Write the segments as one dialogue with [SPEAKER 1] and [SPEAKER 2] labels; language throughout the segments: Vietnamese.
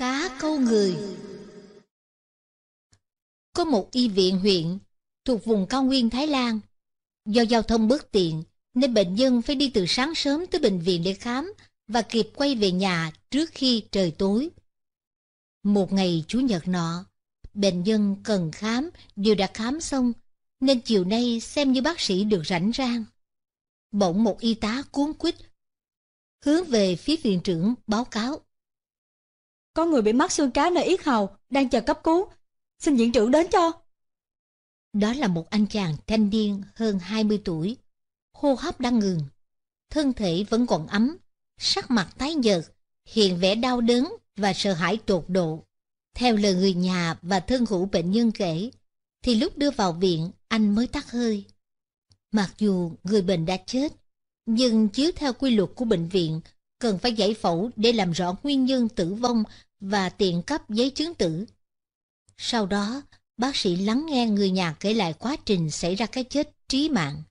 [SPEAKER 1] Cá câu người Có một y viện huyện thuộc vùng cao nguyên Thái Lan. Do giao thông bất tiện nên bệnh nhân phải đi từ sáng sớm tới bệnh viện để khám và kịp quay về nhà trước khi trời tối. Một ngày Chủ nhật nọ, bệnh nhân cần khám đều đã khám xong nên chiều nay xem như bác sĩ được rảnh rang. Bỗng một y tá cuốn quýt hướng về phía viện trưởng báo cáo. Có người bị mắc xương cá nơi yết hầu, đang chờ cấp cứu. Xin viện trưởng đến cho. Đó là một anh chàng thanh niên hơn 20 tuổi. Hô hấp đang ngừng. Thân thể vẫn còn ấm, sắc mặt tái nhợt, hiện vẻ đau đớn và sợ hãi tột độ. Theo lời người nhà và thân hữu bệnh nhân kể, thì lúc đưa vào viện anh mới tắt hơi. Mặc dù người bệnh đã chết, nhưng chiếu theo quy luật của bệnh viện cần phải giải phẫu để làm rõ nguyên nhân tử vong và tiền cấp giấy chứng tử. Sau đó, bác sĩ lắng nghe người nhà kể lại quá trình xảy ra cái chết trí mạng.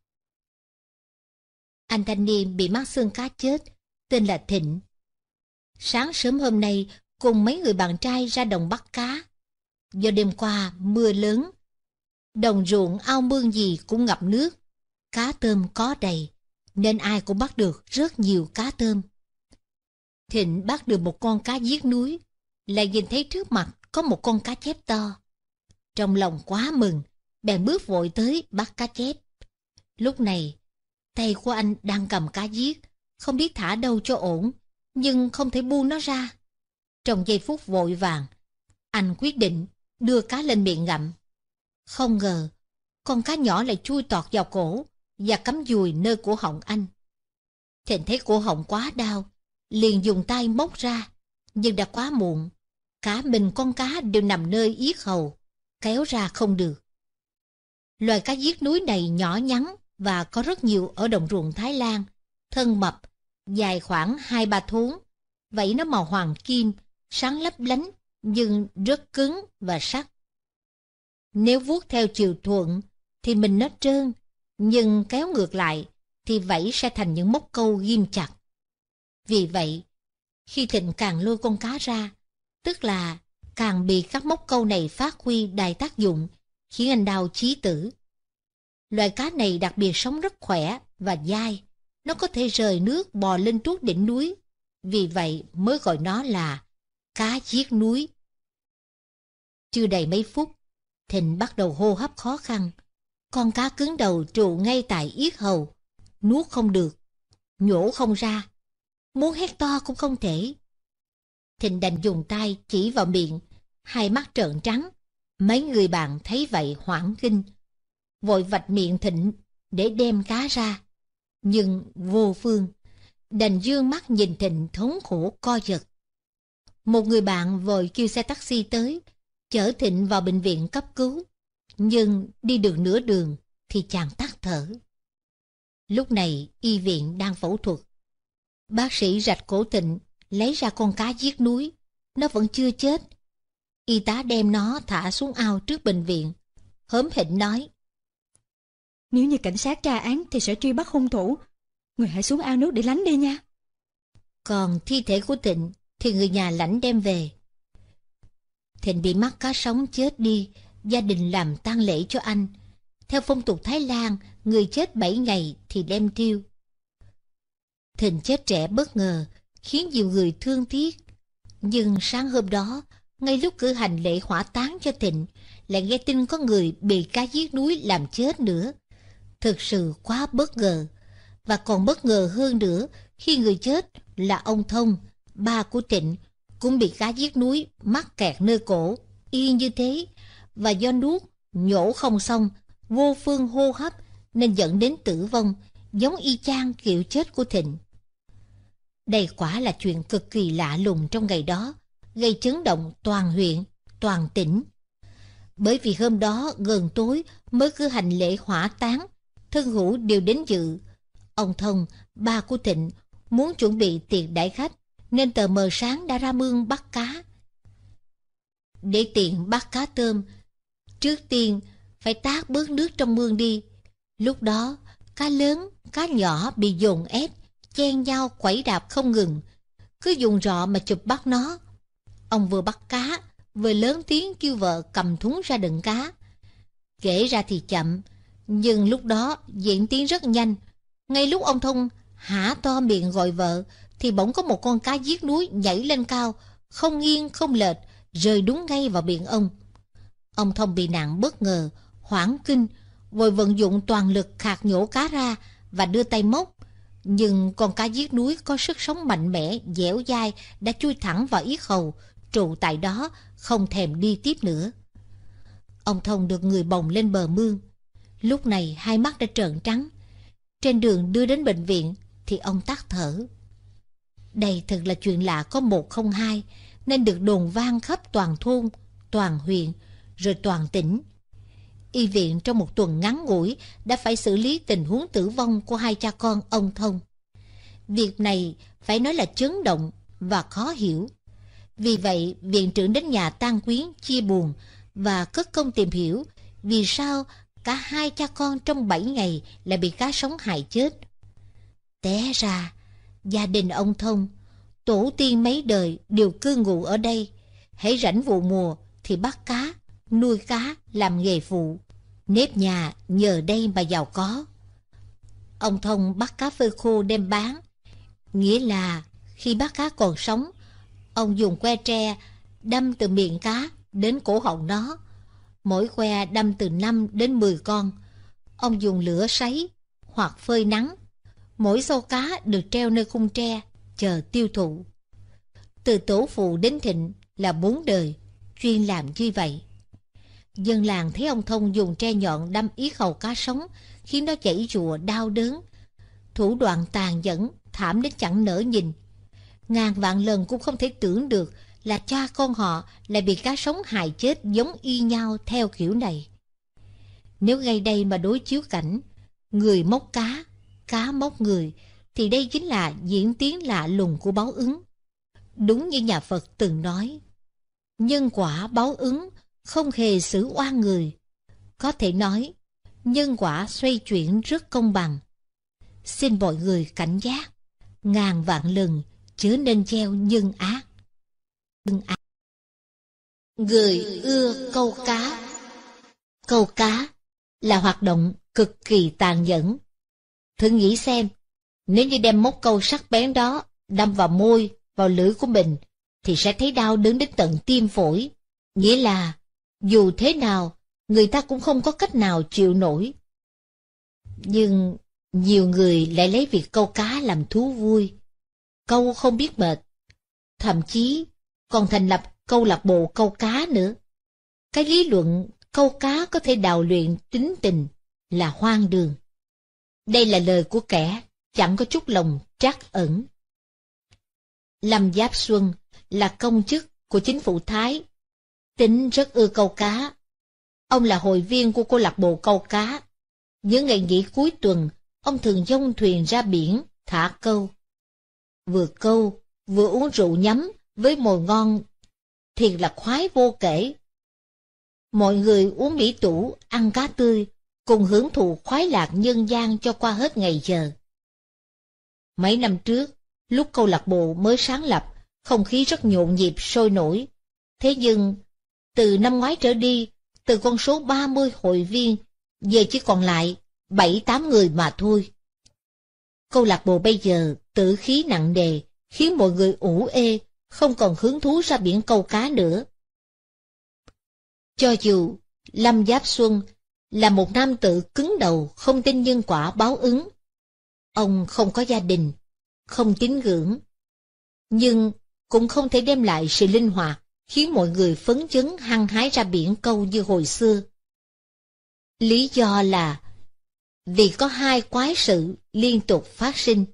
[SPEAKER 1] Anh thanh niên bị mắc xương cá chết, tên là Thịnh. Sáng sớm hôm nay, cùng mấy người bạn trai ra đồng bắt cá. Do đêm qua, mưa lớn. Đồng ruộng ao mương gì cũng ngập nước. Cá tôm có đầy, nên ai cũng bắt được rất nhiều cá tôm. Thịnh bắt được một con cá giết núi, lại nhìn thấy trước mặt có một con cá chép to. Trong lòng quá mừng, bèn bước vội tới bắt cá chép. Lúc này, tay của anh đang cầm cá giết, không biết thả đâu cho ổn, nhưng không thể buông nó ra. Trong giây phút vội vàng, anh quyết định đưa cá lên miệng ngậm. Không ngờ, con cá nhỏ lại chui tọt vào cổ và cắm dùi nơi cổ họng anh. Thịnh thấy cổ họng quá đau, liền dùng tay móc ra, nhưng đã quá muộn. Cả mình con cá đều nằm nơi yết hầu, kéo ra không được. Loài cá giết núi này nhỏ nhắn và có rất nhiều ở đồng ruộng Thái Lan, thân mập, dài khoảng hai ba thốn, vậy nó màu hoàng kim, sáng lấp lánh nhưng rất cứng và sắc. Nếu vuốt theo chiều thuận thì mình nó trơn, nhưng kéo ngược lại thì vẫy sẽ thành những móc câu ghim chặt. Vì vậy, khi thịnh càng lôi con cá ra, tức là càng bị các mốc câu này phát huy đại tác dụng, khiến anh đau chí tử. Loài cá này đặc biệt sống rất khỏe và dai, nó có thể rời nước bò lên tuốt đỉnh núi, vì vậy mới gọi nó là cá giết núi. Chưa đầy mấy phút, Thịnh bắt đầu hô hấp khó khăn. Con cá cứng đầu trụ ngay tại yết hầu, nuốt không được, nhổ không ra, muốn hét to cũng không thể. Thịnh đành dùng tay chỉ vào miệng, hai mắt trợn trắng. Mấy người bạn thấy vậy hoảng kinh, vội vạch miệng Thịnh để đem cá ra. Nhưng vô phương, đành dương mắt nhìn Thịnh thống khổ co giật. Một người bạn vội kêu xe taxi tới, chở Thịnh vào bệnh viện cấp cứu. Nhưng đi được nửa đường thì chàng tắt thở. Lúc này y viện đang phẫu thuật, Bác sĩ rạch cổ tịnh, lấy ra con cá giết núi. Nó vẫn chưa chết. Y tá đem nó thả xuống ao trước bệnh viện. Hớm hỉnh nói. Nếu như cảnh sát tra án thì sẽ truy bắt hung thủ. Người hãy xuống ao nước để lánh đi nha. Còn thi thể của Thịnh thì người nhà lãnh đem về. Thịnh bị mắc cá sống chết đi, gia đình làm tang lễ cho anh. Theo phong tục Thái Lan, người chết 7 ngày thì đem tiêu. Thình chết trẻ bất ngờ, khiến nhiều người thương tiếc. Nhưng sáng hôm đó, ngay lúc cử hành lễ hỏa táng cho Thịnh, lại nghe tin có người bị cá giết núi làm chết nữa. Thực sự quá bất ngờ. Và còn bất ngờ hơn nữa khi người chết là ông Thông, ba của Thịnh, cũng bị cá giết núi mắc kẹt nơi cổ, y như thế. Và do nuốt, nhổ không xong, vô phương hô hấp nên dẫn đến tử vong, giống y chang kiểu chết của Thịnh. Đây quả là chuyện cực kỳ lạ lùng trong ngày đó, gây chấn động toàn huyện, toàn tỉnh. Bởi vì hôm đó gần tối mới cử hành lễ hỏa táng, thân hữu đều đến dự. Ông thân, ba của Thịnh, muốn chuẩn bị tiệc đãi khách, nên tờ mờ sáng đã ra mương bắt cá. Để tiện bắt cá tôm, trước tiên phải tát bớt nước trong mương đi. Lúc đó, cá lớn, cá nhỏ bị dồn ép chen nhau quẩy đạp không ngừng, cứ dùng rọ mà chụp bắt nó. Ông vừa bắt cá, vừa lớn tiếng kêu vợ cầm thúng ra đựng cá. Kể ra thì chậm, nhưng lúc đó diễn tiến rất nhanh. Ngay lúc ông Thông hả to miệng gọi vợ, thì bỗng có một con cá giết núi nhảy lên cao, không nghiêng không lệch, rơi đúng ngay vào miệng ông. Ông Thông bị nạn bất ngờ, hoảng kinh, vội vận dụng toàn lực khạc nhổ cá ra và đưa tay móc nhưng con cá giết núi có sức sống mạnh mẽ, dẻo dai đã chui thẳng vào yết hầu, trụ tại đó, không thèm đi tiếp nữa. Ông Thông được người bồng lên bờ mương. Lúc này hai mắt đã trợn trắng. Trên đường đưa đến bệnh viện thì ông tắt thở. Đây thật là chuyện lạ có một không hai nên được đồn vang khắp toàn thôn, toàn huyện, rồi toàn tỉnh y viện trong một tuần ngắn ngủi đã phải xử lý tình huống tử vong của hai cha con ông Thông. Việc này phải nói là chấn động và khó hiểu. Vì vậy, viện trưởng đến nhà tang quyến chia buồn và cất công tìm hiểu vì sao cả hai cha con trong bảy ngày lại bị cá sống hại chết. Té ra, gia đình ông Thông, tổ tiên mấy đời đều cư ngụ ở đây. Hãy rảnh vụ mùa thì bắt cá, nuôi cá làm nghề phụ, nếp nhà nhờ đây mà giàu có. Ông Thông bắt cá phơi khô đem bán, nghĩa là khi bắt cá còn sống, ông dùng que tre đâm từ miệng cá đến cổ họng nó. Mỗi que đâm từ 5 đến 10 con. Ông dùng lửa sấy hoặc phơi nắng. Mỗi xâu cá được treo nơi khung tre, chờ tiêu thụ. Từ tổ phụ đến thịnh là bốn đời, chuyên làm như vậy. Dân làng thấy ông Thông dùng tre nhọn đâm ý khẩu cá sống, khiến nó chảy rùa đau đớn. Thủ đoạn tàn nhẫn, thảm đến chẳng nỡ nhìn. Ngàn vạn lần cũng không thể tưởng được là cha con họ lại bị cá sống hại chết giống y nhau theo kiểu này. Nếu ngay đây mà đối chiếu cảnh, người móc cá, cá móc người, thì đây chính là diễn tiến lạ lùng của báo ứng. Đúng như nhà Phật từng nói, nhân quả báo ứng không hề xử oan người. Có thể nói, nhân quả xoay chuyển rất công bằng. Xin mọi người cảnh giác, ngàn vạn lần chớ nên gieo nhân ác. Người ưa câu cá Câu cá là hoạt động cực kỳ tàn nhẫn. Thử nghĩ xem, nếu như đem móc câu sắc bén đó đâm vào môi, vào lưỡi của mình, thì sẽ thấy đau đớn đến tận tim phổi. Nghĩa là dù thế nào, người ta cũng không có cách nào chịu nổi. Nhưng nhiều người lại lấy việc câu cá làm thú vui. Câu không biết mệt. Thậm chí còn thành lập câu lạc bộ câu cá nữa. Cái lý luận câu cá có thể đào luyện tính tình là hoang đường. Đây là lời của kẻ chẳng có chút lòng trắc ẩn. Lâm Giáp Xuân là công chức của chính phủ Thái Tính rất ưa câu cá. Ông là hội viên của câu lạc bộ câu cá. Những ngày nghỉ cuối tuần, ông thường dông thuyền ra biển, thả câu. Vừa câu, vừa uống rượu nhắm với mồi ngon, thiệt là khoái vô kể. Mọi người uống mỹ tủ, ăn cá tươi, cùng hưởng thụ khoái lạc nhân gian cho qua hết ngày giờ. Mấy năm trước, lúc câu lạc bộ mới sáng lập, không khí rất nhộn nhịp sôi nổi. Thế nhưng, từ năm ngoái trở đi, từ con số 30 hội viên, giờ chỉ còn lại 7-8 người mà thôi. Câu lạc bộ bây giờ tự khí nặng đề khiến mọi người ủ ê, không còn hứng thú ra biển câu cá nữa. Cho dù Lâm Giáp Xuân là một nam tử cứng đầu không tin nhân quả báo ứng, ông không có gia đình, không tín ngưỡng, nhưng cũng không thể đem lại sự linh hoạt, khiến mọi người phấn chấn hăng hái ra biển câu như hồi xưa. Lý do là vì có hai quái sự liên tục phát sinh.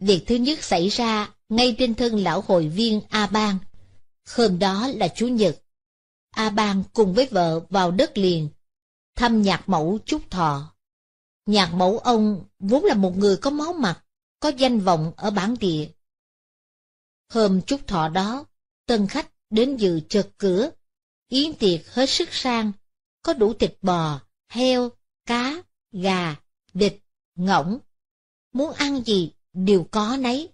[SPEAKER 1] Việc thứ nhất xảy ra ngay trên thân lão hội viên A Bang. Hôm đó là Chủ nhật. A Bang cùng với vợ vào đất liền, thăm nhạc mẫu Chúc Thọ. Nhạc mẫu ông vốn là một người có máu mặt, có danh vọng ở bản địa. Hôm Chúc Thọ đó, tân khách đến dự chợt cửa, yến tiệc hết sức sang, có đủ thịt bò, heo, cá, gà, địch, ngỗng. Muốn ăn gì đều có nấy,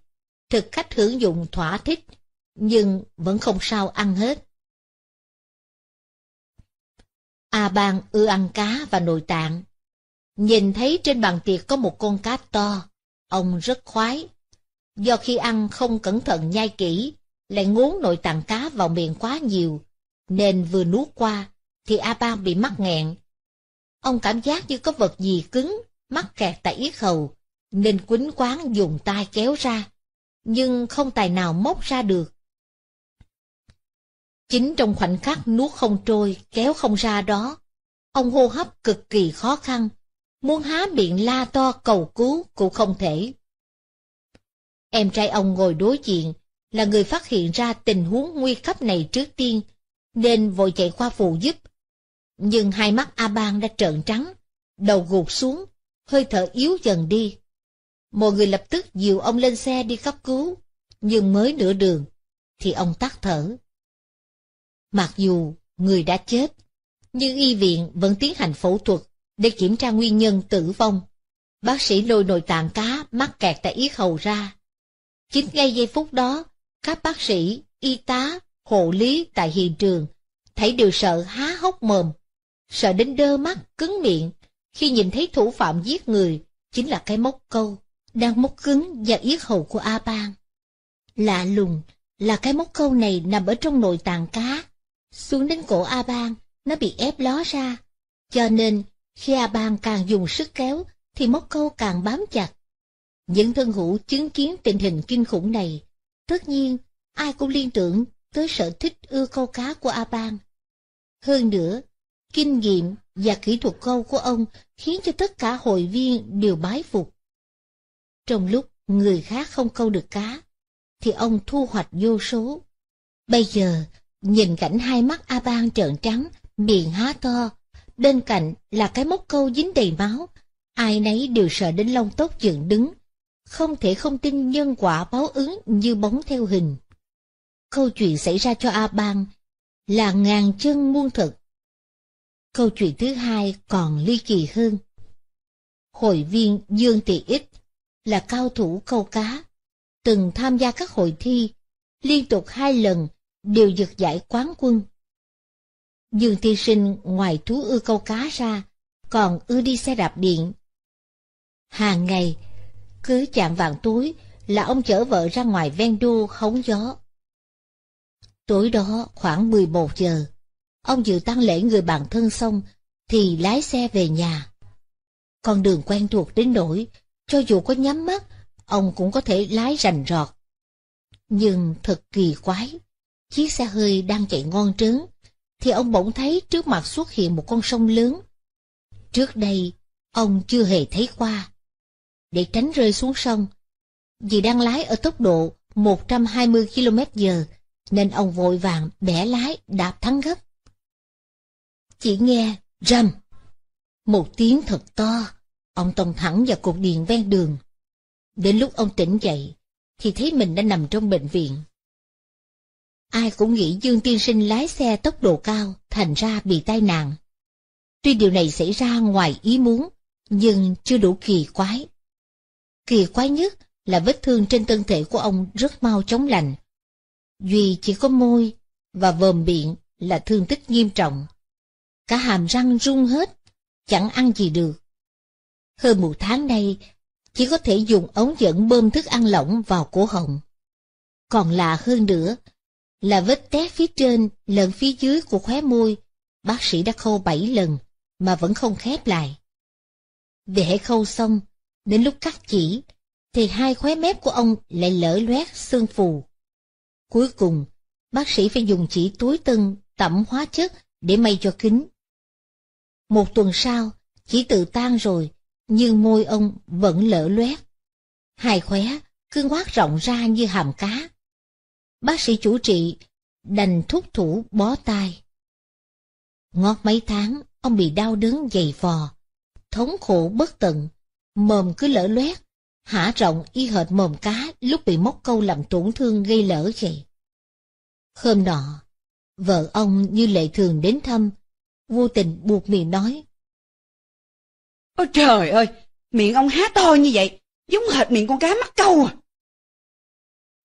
[SPEAKER 1] thực khách hưởng dụng thỏa thích, nhưng vẫn không sao ăn hết. A à, Bang ưa ăn cá và nội tạng. Nhìn thấy trên bàn tiệc có một con cá to, ông rất khoái. Do khi ăn không cẩn thận nhai kỹ, lại ngốn nội tạng cá vào miệng quá nhiều, nên vừa nuốt qua, thì A Ba bị mắc nghẹn. Ông cảm giác như có vật gì cứng, mắc kẹt tại yết hầu, nên quýnh quán dùng tay kéo ra, nhưng không tài nào móc ra được. Chính trong khoảnh khắc nuốt không trôi, kéo không ra đó, ông hô hấp cực kỳ khó khăn, muốn há miệng la to cầu cứu cũng không thể. Em trai ông ngồi đối diện, là người phát hiện ra tình huống nguy cấp này trước tiên, nên vội chạy qua phụ giúp. Nhưng hai mắt A Bang đã trợn trắng, đầu gục xuống, hơi thở yếu dần đi. Mọi người lập tức dìu ông lên xe đi cấp cứu, nhưng mới nửa đường, thì ông tắt thở. Mặc dù người đã chết, nhưng y viện vẫn tiến hành phẫu thuật để kiểm tra nguyên nhân tử vong. Bác sĩ lôi nội tạng cá mắc kẹt tại yết hầu ra. Chính ngay giây phút đó, các bác sĩ, y tá, hộ lý tại hiện trường, thấy đều sợ há hốc mồm, sợ đến đơ mắt, cứng miệng, khi nhìn thấy thủ phạm giết người, chính là cái móc câu, đang móc cứng và yết hầu của A Bang. Lạ lùng là cái móc câu này nằm ở trong nội tạng cá, xuống đến cổ A Bang, nó bị ép ló ra. Cho nên, khi A Bang càng dùng sức kéo, thì móc câu càng bám chặt. Những thân hữu chứng kiến tình hình kinh khủng này, Tất nhiên, ai cũng liên tưởng tới sở thích ưa câu cá của A Bang. Hơn nữa, kinh nghiệm và kỹ thuật câu của ông khiến cho tất cả hội viên đều bái phục. Trong lúc người khác không câu được cá, thì ông thu hoạch vô số. Bây giờ, nhìn cảnh hai mắt A Bang trợn trắng, miệng há to, bên cạnh là cái móc câu dính đầy máu, ai nấy đều sợ đến lông tóc dựng đứng, không thể không tin nhân quả báo ứng như bóng theo hình. Câu chuyện xảy ra cho A Bang là ngàn chân muôn thực. Câu chuyện thứ hai còn ly kỳ hơn. Hội viên Dương Tị Ích là cao thủ câu cá, từng tham gia các hội thi, liên tục hai lần đều giật giải quán quân. Dương Thi Sinh ngoài thú ưa câu cá ra, còn ưa đi xe đạp điện. Hàng ngày, cứ chạm vàng túi là ông chở vợ ra ngoài ven đu hóng gió. Tối đó khoảng 11 giờ, ông dự tăng lễ người bạn thân xong thì lái xe về nhà. Con đường quen thuộc đến nỗi, cho dù có nhắm mắt, ông cũng có thể lái rành rọt. Nhưng thật kỳ quái, chiếc xe hơi đang chạy ngon trớn, thì ông bỗng thấy trước mặt xuất hiện một con sông lớn. Trước đây, ông chưa hề thấy qua để tránh rơi xuống sông. Vì đang lái ở tốc độ 120 km h nên ông vội vàng bẻ lái đạp thắng gấp. Chỉ nghe rầm, một tiếng thật to, ông tông thẳng vào cột điện ven đường. Đến lúc ông tỉnh dậy, thì thấy mình đã nằm trong bệnh viện. Ai cũng nghĩ Dương Tiên Sinh lái xe tốc độ cao, thành ra bị tai nạn. Tuy điều này xảy ra ngoài ý muốn, nhưng chưa đủ kỳ quái. Kỳ quái nhất là vết thương trên thân thể của ông rất mau chóng lành. Duy chỉ có môi và vòm miệng là thương tích nghiêm trọng. Cả hàm răng rung hết, chẳng ăn gì được. Hơn một tháng nay, chỉ có thể dùng ống dẫn bơm thức ăn lỏng vào cổ họng. Còn lạ hơn nữa, là vết té phía trên lẫn phía dưới của khóe môi, bác sĩ đã khâu bảy lần mà vẫn không khép lại. Để khâu xong, Đến lúc cắt chỉ, thì hai khóe mép của ông lại lở loét xương phù. Cuối cùng, bác sĩ phải dùng chỉ túi tân tẩm hóa chất để may cho kính. Một tuần sau, chỉ tự tan rồi, nhưng môi ông vẫn lở loét. Hai khóe cứ ngoác rộng ra như hàm cá. Bác sĩ chủ trị đành thúc thủ bó tay. Ngót mấy tháng, ông bị đau đớn dày vò, thống khổ bất tận mồm cứ lỡ loét, hả rộng y hệt mồm cá lúc bị móc câu làm tổn thương gây lỡ vậy. Hôm nọ, vợ ông như lệ thường đến thăm, vô tình buộc miệng nói. Ôi trời ơi, miệng ông há to như vậy, giống hệt miệng con cá mắc câu à.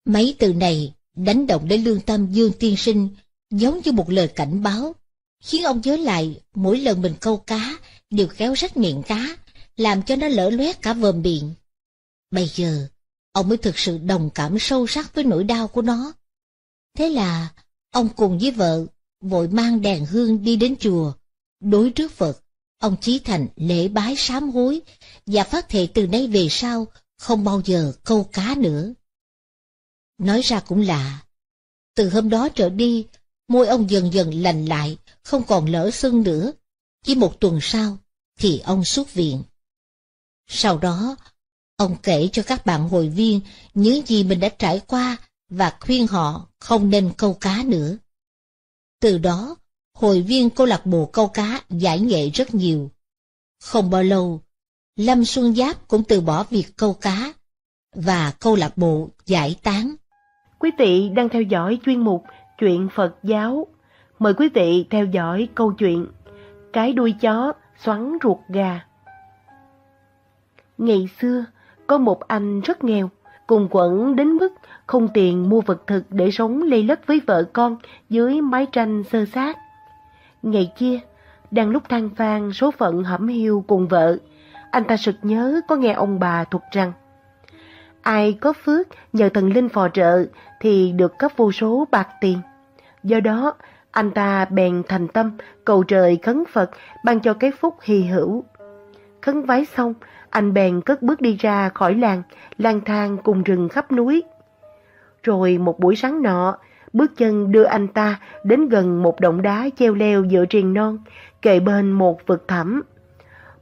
[SPEAKER 1] Mấy từ này đánh động đến lương tâm Dương Tiên Sinh giống như một lời cảnh báo, khiến ông nhớ lại mỗi lần mình câu cá đều khéo rách miệng cá, làm cho nó lỡ loét cả vòm miệng. Bây giờ, ông mới thực sự đồng cảm sâu sắc với nỗi đau của nó. Thế là, ông cùng với vợ, vội mang đèn hương đi đến chùa. Đối trước Phật, ông Chí Thành lễ bái sám hối và phát thệ từ nay về sau không bao giờ câu cá nữa. Nói ra cũng lạ, từ hôm đó trở đi, môi ông dần dần lành lại, không còn lỡ sưng nữa. Chỉ một tuần sau, thì ông xuất viện. Sau đó, ông kể cho các bạn hội viên những gì mình đã trải qua và khuyên họ không nên câu cá nữa. Từ đó, hội viên câu lạc bộ câu cá giải nghệ rất nhiều. Không bao lâu, Lâm Xuân Giáp cũng từ bỏ việc câu cá
[SPEAKER 2] và câu lạc bộ giải tán. Quý vị đang theo dõi chuyên mục Chuyện Phật Giáo. Mời quý vị theo dõi câu chuyện Cái đuôi chó xoắn ruột gà. Ngày xưa, có một anh rất nghèo, cùng quẩn đến mức không tiền mua vật thực để sống lây lất với vợ con dưới mái tranh sơ sát. Ngày kia, đang lúc than vang số phận hẩm hiu cùng vợ, anh ta sực nhớ có nghe ông bà thuật rằng ai có phước nhờ thần linh phò trợ thì được cấp vô số bạc tiền. Do đó, anh ta bèn thành tâm cầu trời khấn Phật ban cho cái phúc hy hữu. Khấn vái xong, anh bèn cất bước đi ra khỏi làng, lang thang cùng rừng khắp núi. Rồi một buổi sáng nọ, bước chân đưa anh ta đến gần một động đá treo leo giữa triền non, kề bên một vực thẳm.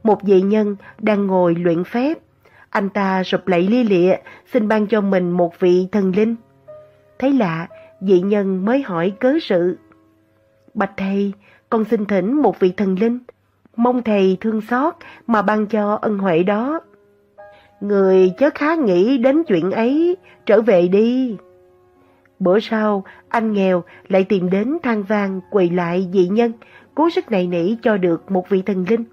[SPEAKER 2] Một dị nhân đang ngồi luyện phép, anh ta sụp lạy lia lịa, xin ban cho mình một vị thần linh. Thấy lạ, dị nhân mới hỏi cớ sự. Bạch thầy, con xin thỉnh một vị thần linh mong thầy thương xót mà ban cho ân huệ đó. Người chớ khá nghĩ đến chuyện ấy, trở về đi. Bữa sau, anh nghèo lại tìm đến than vang quỳ lại dị nhân, cố sức này nỉ cho được một vị thần linh.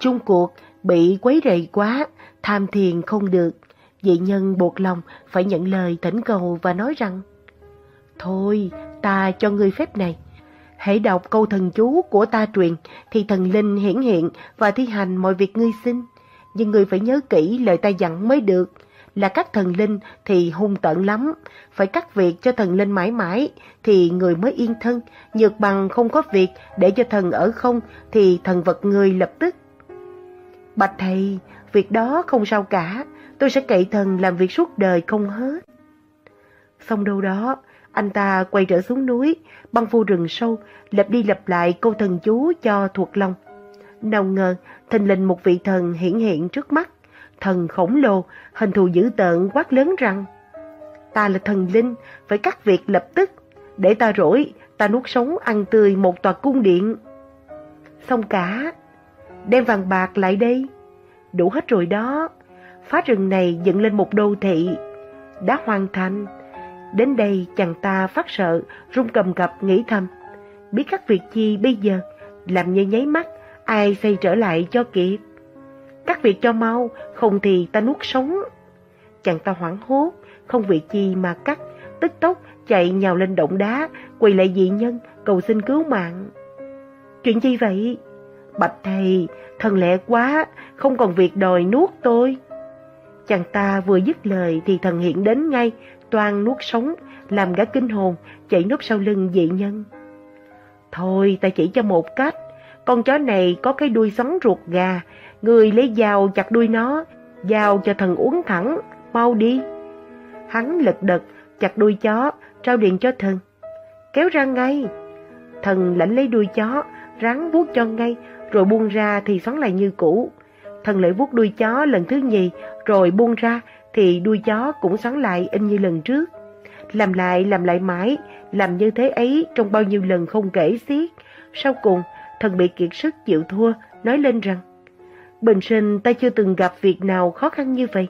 [SPEAKER 2] trung cuộc, bị quấy rầy quá, tham thiền không được. Dị nhân buộc lòng phải nhận lời thỉnh cầu và nói rằng Thôi, ta cho ngươi phép này, Hãy đọc câu thần chú của ta truyền thì thần linh hiển hiện và thi hành mọi việc ngươi xin. Nhưng ngươi phải nhớ kỹ lời ta dặn mới được. Là các thần linh thì hung tận lắm, phải cắt việc cho thần linh mãi mãi thì người mới yên thân, nhược bằng không có việc để cho thần ở không thì thần vật người lập tức. Bạch thầy, việc đó không sao cả, tôi sẽ cậy thần làm việc suốt đời không hết. Xong đâu đó, anh ta quay trở xuống núi, băng phu rừng sâu, lặp đi lặp lại câu thần chú cho thuộc lòng. Nào ngờ, thình lình một vị thần hiển hiện trước mắt. Thần khổng lồ, hình thù dữ tợn quát lớn rằng Ta là thần linh, phải cắt việc lập tức. Để ta rỗi, ta nuốt sống ăn tươi một tòa cung điện. Xong cả, đem vàng bạc lại đây. Đủ hết rồi đó, phá rừng này dựng lên một đô thị. Đã hoàn thành Đến đây chàng ta phát sợ, run cầm cập nghĩ thầm. Biết các việc chi bây giờ, làm như nháy mắt, ai xây trở lại cho kịp. Các việc cho mau, không thì ta nuốt sống. Chàng ta hoảng hốt, không việc chi mà cắt, tức tốc chạy nhào lên động đá, quỳ lại dị nhân, cầu xin cứu mạng. Chuyện gì vậy? Bạch thầy, thần lẽ quá, không còn việc đòi nuốt tôi. Chàng ta vừa dứt lời thì thần hiện đến ngay, toan nuốt sống, làm gã kinh hồn, chạy núp sau lưng dị nhân. Thôi, ta chỉ cho một cách. Con chó này có cái đuôi xoắn ruột gà, người lấy dao chặt đuôi nó, dao cho thần uống thẳng, mau đi. Hắn lật đật, chặt đuôi chó, trao điện cho thần. Kéo ra ngay. Thần lãnh lấy đuôi chó, rắn vuốt cho ngay, rồi buông ra thì xoắn lại như cũ. Thần lại vuốt đuôi chó lần thứ nhì, rồi buông ra, thì đuôi chó cũng xoắn lại in như lần trước. Làm lại làm lại mãi, làm như thế ấy trong bao nhiêu lần không kể xiết. Sau cùng, thần bị kiệt sức chịu thua, nói lên rằng Bình sinh ta chưa từng gặp việc nào khó khăn như vậy,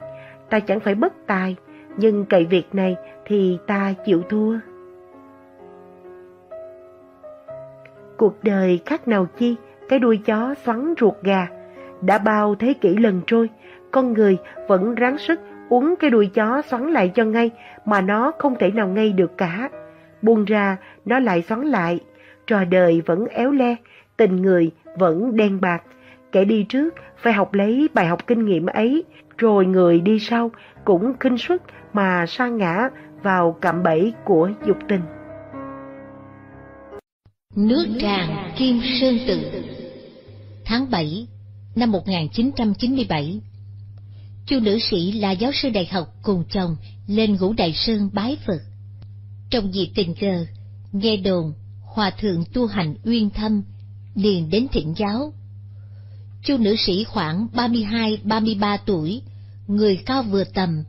[SPEAKER 2] ta chẳng phải bất tài, nhưng cậy việc này thì ta chịu thua. Cuộc đời khác nào chi, cái đuôi chó xoắn ruột gà. Đã bao thế kỷ lần trôi, con người vẫn ráng sức uống cái đuôi chó xoắn lại cho ngay mà nó không thể nào ngay được cả. Buông ra, nó lại xoắn lại. Trò đời vẫn éo le, tình người vẫn đen bạc. Kẻ đi trước phải học lấy bài học kinh nghiệm ấy, rồi người đi sau cũng khinh suất mà sa ngã vào cạm bẫy của dục tình. Nước tràn
[SPEAKER 1] Kim Sơn Tự
[SPEAKER 2] Tháng 7
[SPEAKER 1] năm 1997 Chu nữ sĩ là giáo sư đại học cùng chồng lên ngũ đại sơn bái Phật. Trong dịp tình cờ, nghe đồn hòa thượng tu hành uyên thâm liền đến thỉnh giáo. Chu nữ sĩ khoảng 32-33 tuổi, người cao vừa tầm,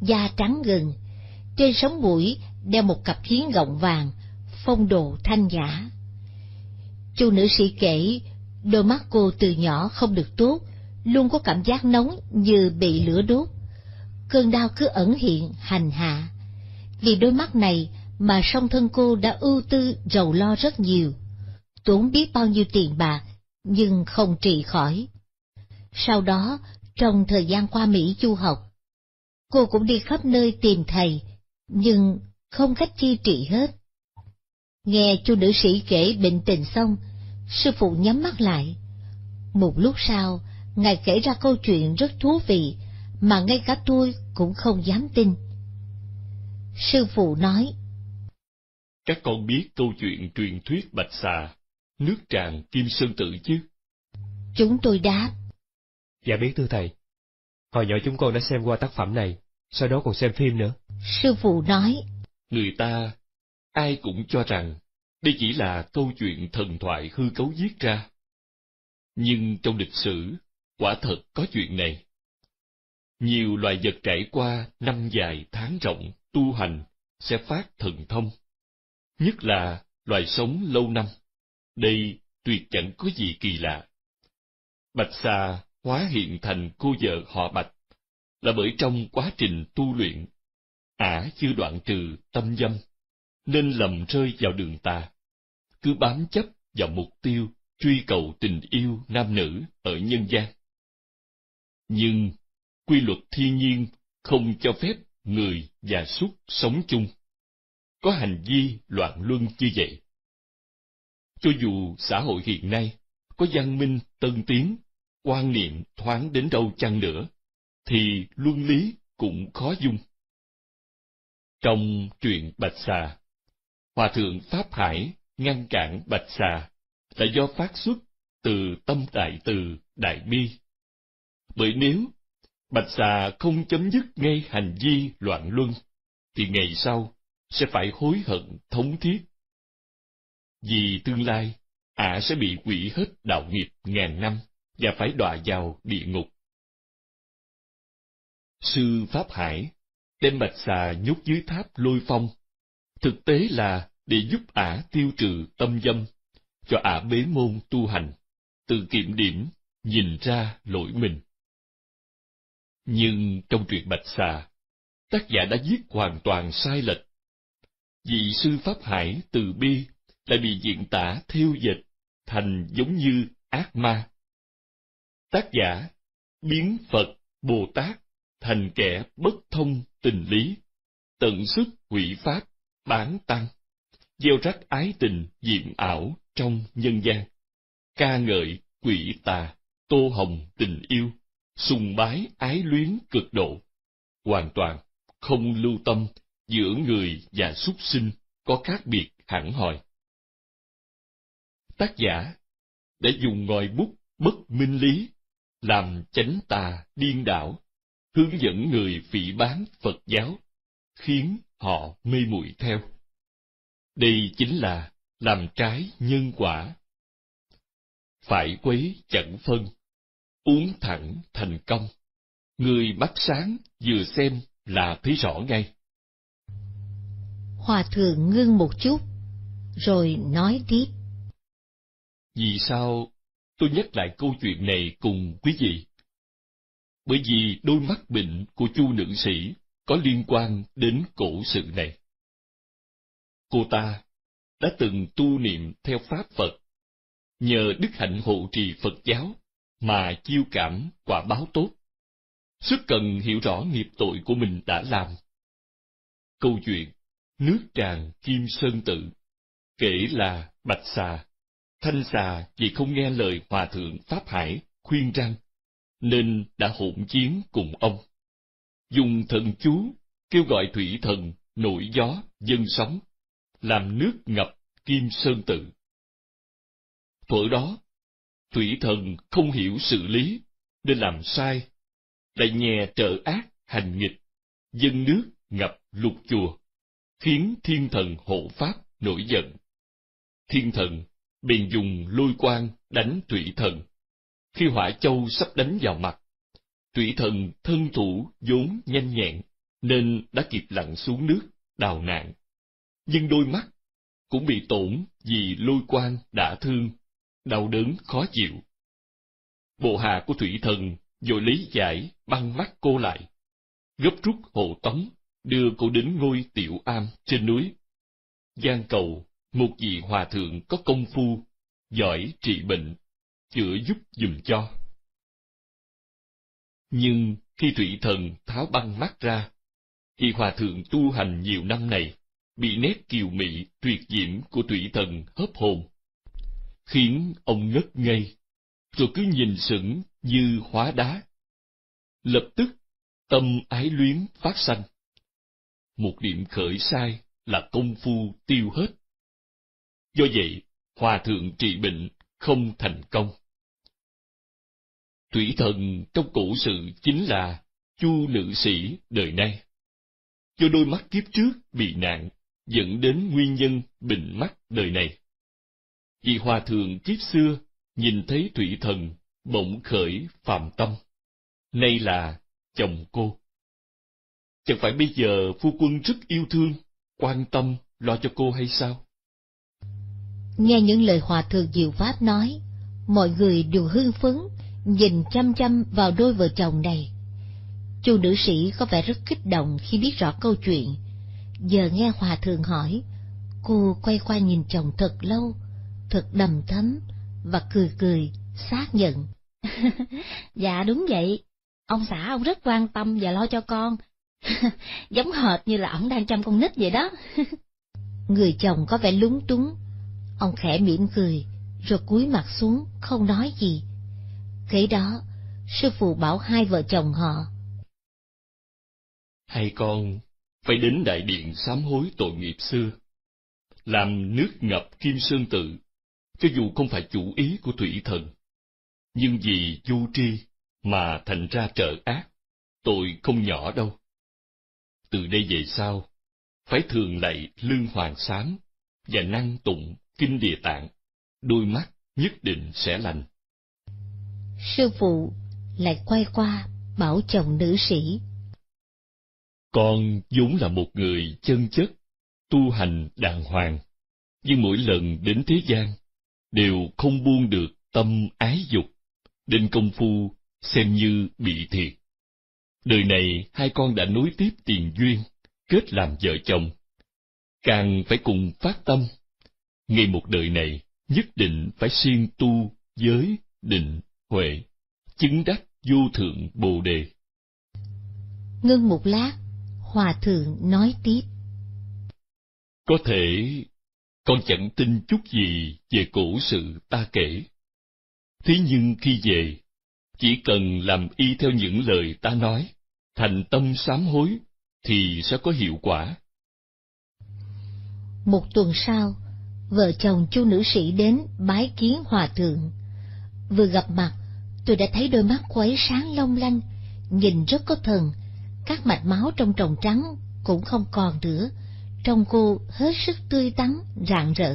[SPEAKER 1] da trắng gừng trên sống mũi đeo một cặp hiến gọng vàng, phong độ thanh nhã. Chu nữ sĩ kể, đôi mắt cô từ nhỏ không được tốt, luôn có cảm giác nóng như bị lửa đốt. Cơn đau cứ ẩn hiện, hành hạ. Vì đôi mắt này mà song thân cô đã ưu tư rầu lo rất nhiều, tốn biết bao nhiêu tiền bạc, nhưng không trị khỏi. Sau đó, trong thời gian qua Mỹ du học, cô cũng đi khắp nơi tìm thầy, nhưng không cách chi trị hết. Nghe chu nữ sĩ kể bệnh tình xong, sư phụ nhắm mắt lại. Một lúc sau, Ngài kể ra câu chuyện rất thú vị, mà ngay cả tôi cũng không dám tin. Sư phụ nói,
[SPEAKER 3] Các con biết câu chuyện truyền thuyết Bạch Xà, nước tràn Kim Sơn Tự chứ?
[SPEAKER 1] Chúng tôi đáp.
[SPEAKER 3] Dạ biết thưa thầy. Hồi nhỏ chúng con đã xem qua tác phẩm này, sau đó còn xem phim nữa.
[SPEAKER 1] Sư phụ nói.
[SPEAKER 3] Người ta, ai cũng cho rằng, đây chỉ là câu chuyện thần thoại hư cấu viết ra. Nhưng trong lịch sử, quả thật có chuyện này. Nhiều loài vật trải qua năm dài tháng rộng tu hành sẽ phát thần thông, nhất là loài sống lâu năm. Đây tuyệt chẳng có gì kỳ lạ. Bạch Sa hóa hiện thành cô vợ họ Bạch là bởi trong quá trình tu luyện, ả chưa đoạn trừ tâm dâm, nên lầm rơi vào đường tà, cứ bám chấp vào mục tiêu truy cầu tình yêu nam nữ ở nhân gian nhưng quy luật thiên nhiên không cho phép người và súc sống chung có hành vi loạn luân như vậy cho dù xã hội hiện nay có văn minh tân tiến quan niệm thoáng đến đâu chăng nữa thì luân lý cũng khó dung trong truyện bạch xà hòa thượng pháp hải ngăn cản bạch xà là do phát xuất từ tâm đại từ đại bi bởi nếu Bạch Xà không chấm dứt ngay hành vi loạn luân, thì ngày sau sẽ phải hối hận thống thiết. Vì tương lai, ả sẽ bị quỷ hết đạo nghiệp ngàn năm và phải đọa vào địa ngục. Sư Pháp Hải đem Bạch Xà nhốt dưới tháp lôi phong, thực tế là để giúp ả tiêu trừ tâm dâm, cho ả bế môn tu hành, từ kiệm điểm nhìn ra lỗi mình. Nhưng trong truyện Bạch Xà, tác giả đã viết hoàn toàn sai lệch. Vị sư Pháp Hải từ bi lại bị diện tả thiêu dịch thành giống như ác ma. Tác giả biến Phật, Bồ Tát thành kẻ bất thông tình lý, tận sức hủy pháp, bán tăng, gieo rắc ái tình diệm ảo trong nhân gian, ca ngợi quỷ tà, tô hồng tình yêu sùng bái ái luyến cực độ, hoàn toàn không lưu tâm giữa người và súc sinh có khác biệt hẳn hòi. Tác giả đã dùng ngòi bút bất minh lý làm chánh tà điên đảo, hướng dẫn người phỉ bán Phật giáo, khiến họ mê muội theo. Đây chính là làm trái nhân quả. Phải quấy chẳng phân, uống thẳng thành công. Người mắt sáng vừa xem là thấy rõ ngay.
[SPEAKER 1] Hòa thượng ngưng một chút, rồi nói tiếp.
[SPEAKER 3] Vì sao tôi nhắc lại câu chuyện này cùng quý vị? Bởi vì đôi mắt bệnh của chu nữ sĩ có liên quan đến cổ sự này. Cô ta đã từng tu niệm theo Pháp Phật, nhờ đức hạnh hộ trì Phật giáo mà chiêu cảm quả báo tốt. Sức cần hiểu rõ nghiệp tội của mình đã làm. Câu chuyện Nước tràn Kim Sơn Tự kể là Bạch Xà. Thanh Xà vì không nghe lời Hòa Thượng Pháp Hải khuyên răng, nên đã hỗn chiến cùng ông. Dùng thần chú kêu gọi thủy thần, nổi gió, dân sóng, làm nước ngập Kim Sơn Tự. Thuở đó, Thủy thần không hiểu xử lý, nên làm sai, lại nhè trợ ác, hành nghịch, dân nước ngập lục chùa, khiến thiên thần hộ pháp nổi giận. Thiên thần bèn dùng lôi quang đánh thủy thần. Khi hỏa châu sắp đánh vào mặt, thủy thần thân thủ vốn nhanh nhẹn, nên đã kịp lặn xuống nước, đào nạn. Nhưng đôi mắt cũng bị tổn vì lôi quang đã thương đau đớn khó chịu. Bộ hà của thủy thần rồi lý giải băng mắt cô lại, gấp rút hộ tống, đưa cô đến ngôi tiểu am trên núi. Giang cầu, một vị hòa thượng có công phu, giỏi trị bệnh, chữa giúp dùm cho. Nhưng khi thủy thần tháo băng mắt ra, thì hòa thượng tu hành nhiều năm này, bị nét kiều mị tuyệt diễm của thủy thần hấp hồn khiến ông ngất ngây, rồi cứ nhìn sững như hóa đá. Lập tức, tâm ái luyến phát sanh. Một điểm khởi sai là công phu tiêu hết. Do vậy, hòa thượng trị bệnh không thành công. Thủy thần trong cổ sự chính là chu nữ sĩ đời nay. Do đôi mắt kiếp trước bị nạn, dẫn đến nguyên nhân bệnh mắt đời này. Vì hòa thượng kiếp xưa, nhìn thấy thủy thần, bỗng khởi phàm tâm. Nay là chồng cô. Chẳng phải bây giờ phu quân rất yêu thương, quan tâm, lo cho cô hay sao?
[SPEAKER 1] Nghe những lời hòa thượng Diệu Pháp nói, mọi người đều hưng phấn, nhìn chăm chăm vào đôi vợ chồng này. Chu nữ sĩ có vẻ rất kích động khi biết rõ câu chuyện. Giờ nghe hòa thượng hỏi, cô quay qua nhìn chồng thật lâu, thật đầm thấm và cười cười xác nhận dạ đúng vậy ông xã ông rất quan tâm và lo cho con giống hệt như là ổng đang chăm con nít vậy đó người chồng có vẻ lúng túng ông khẽ mỉm cười rồi cúi mặt xuống không nói gì kế đó sư phụ bảo hai vợ chồng họ
[SPEAKER 3] hai con phải đến đại điện sám hối tội nghiệp xưa làm nước ngập kim sơn tự cho dù không phải chủ ý của thủy thần. Nhưng vì vô tri mà thành ra trợ ác, tội không nhỏ đâu. Từ đây về sau, phải thường lạy lương hoàng sám và năng tụng kinh địa tạng, đôi mắt nhất định sẽ lành.
[SPEAKER 1] Sư phụ lại quay qua bảo chồng nữ sĩ.
[SPEAKER 3] Con vốn là một người chân chất, tu hành đàng hoàng, nhưng mỗi lần đến thế gian đều không buông được tâm ái dục, nên công phu xem như bị thiệt. Đời này hai con đã nối tiếp tiền duyên, kết làm vợ chồng. Càng phải cùng phát tâm. Ngay một đời này, nhất định phải siêng tu, giới, định, huệ, chứng đắc vô thượng bồ đề.
[SPEAKER 1] Ngưng một lát, Hòa Thượng nói tiếp.
[SPEAKER 3] Có thể con chẳng tin chút gì về cổ sự ta kể. Thế nhưng khi về, chỉ cần làm y theo những lời ta nói, thành tâm sám hối, thì sẽ có hiệu quả.
[SPEAKER 1] Một tuần sau, vợ chồng chú nữ sĩ đến bái kiến hòa thượng. Vừa gặp mặt, tôi đã thấy đôi mắt của sáng long lanh, nhìn rất có thần, các mạch máu trong tròng trắng cũng không còn nữa, trong cô hết sức tươi tắn, rạng rỡ.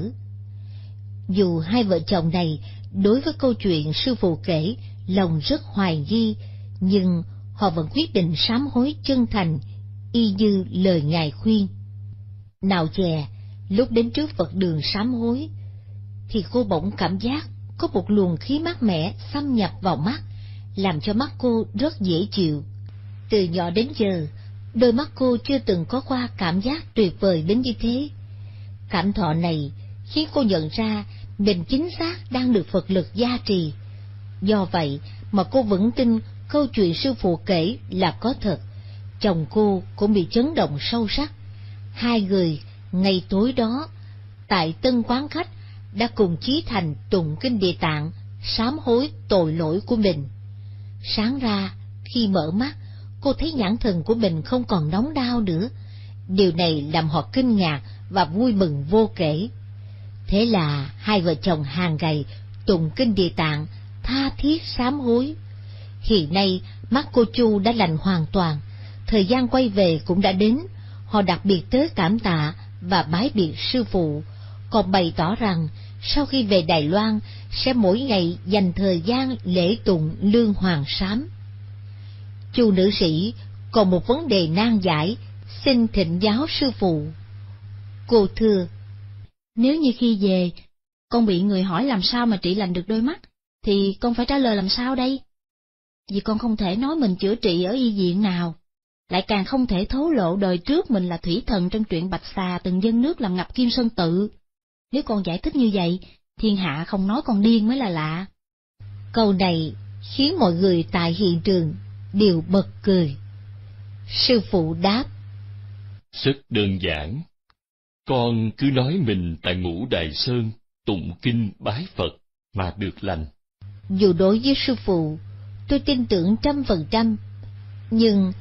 [SPEAKER 1] Dù hai vợ chồng này đối với câu chuyện sư phụ kể lòng rất hoài nghi, nhưng họ vẫn quyết định sám hối chân thành, y như lời ngài khuyên. Nào chè, lúc đến trước Phật đường sám hối, thì cô bỗng cảm giác có một luồng khí mát mẻ xâm nhập vào mắt, làm cho mắt cô rất dễ chịu. Từ nhỏ đến giờ, đôi mắt cô chưa từng có qua cảm giác tuyệt vời đến như thế. Cảm thọ này khiến cô nhận ra mình chính xác đang được Phật lực gia trì. Do vậy mà cô vẫn tin câu chuyện sư phụ kể là có thật. Chồng cô cũng bị chấn động sâu sắc. Hai người, ngày tối đó, tại tân quán khách, đã cùng chí thành tụng kinh địa tạng, sám hối tội lỗi của mình. Sáng ra, khi mở mắt, cô thấy nhãn thần của mình không còn nóng đau nữa. Điều này làm họ kinh ngạc và vui mừng vô kể. Thế là hai vợ chồng hàng ngày tụng kinh địa tạng, tha thiết sám hối. Hiện nay, mắt cô Chu đã lành hoàn toàn, thời gian quay về cũng đã đến, họ đặc biệt tới cảm tạ và bái biệt sư phụ, còn bày tỏ rằng sau khi về Đài Loan sẽ mỗi ngày dành thời gian lễ tụng Lương Hoàng Sám. Chu nữ sĩ, còn một vấn đề nan giải, xin thịnh giáo sư phụ. Cô thưa, nếu như khi về, con bị người hỏi làm sao mà trị lành được đôi mắt, thì con phải trả lời làm sao đây? Vì con không thể nói mình chữa trị ở y viện nào, lại càng không thể thố lộ đời trước mình là thủy thần trong truyện Bạch Xà từng dân nước làm ngập Kim Sơn Tự. Nếu con giải thích như vậy, thiên hạ không nói con điên mới là lạ. Câu này khiến mọi người tại hiện trường đều bật cười. Sư phụ đáp.
[SPEAKER 3] Rất đơn giản. Con cứ nói mình tại ngũ đài sơn, tụng kinh bái Phật mà được lành.
[SPEAKER 1] Dù đối với sư phụ, tôi tin tưởng trăm phần trăm. Nhưng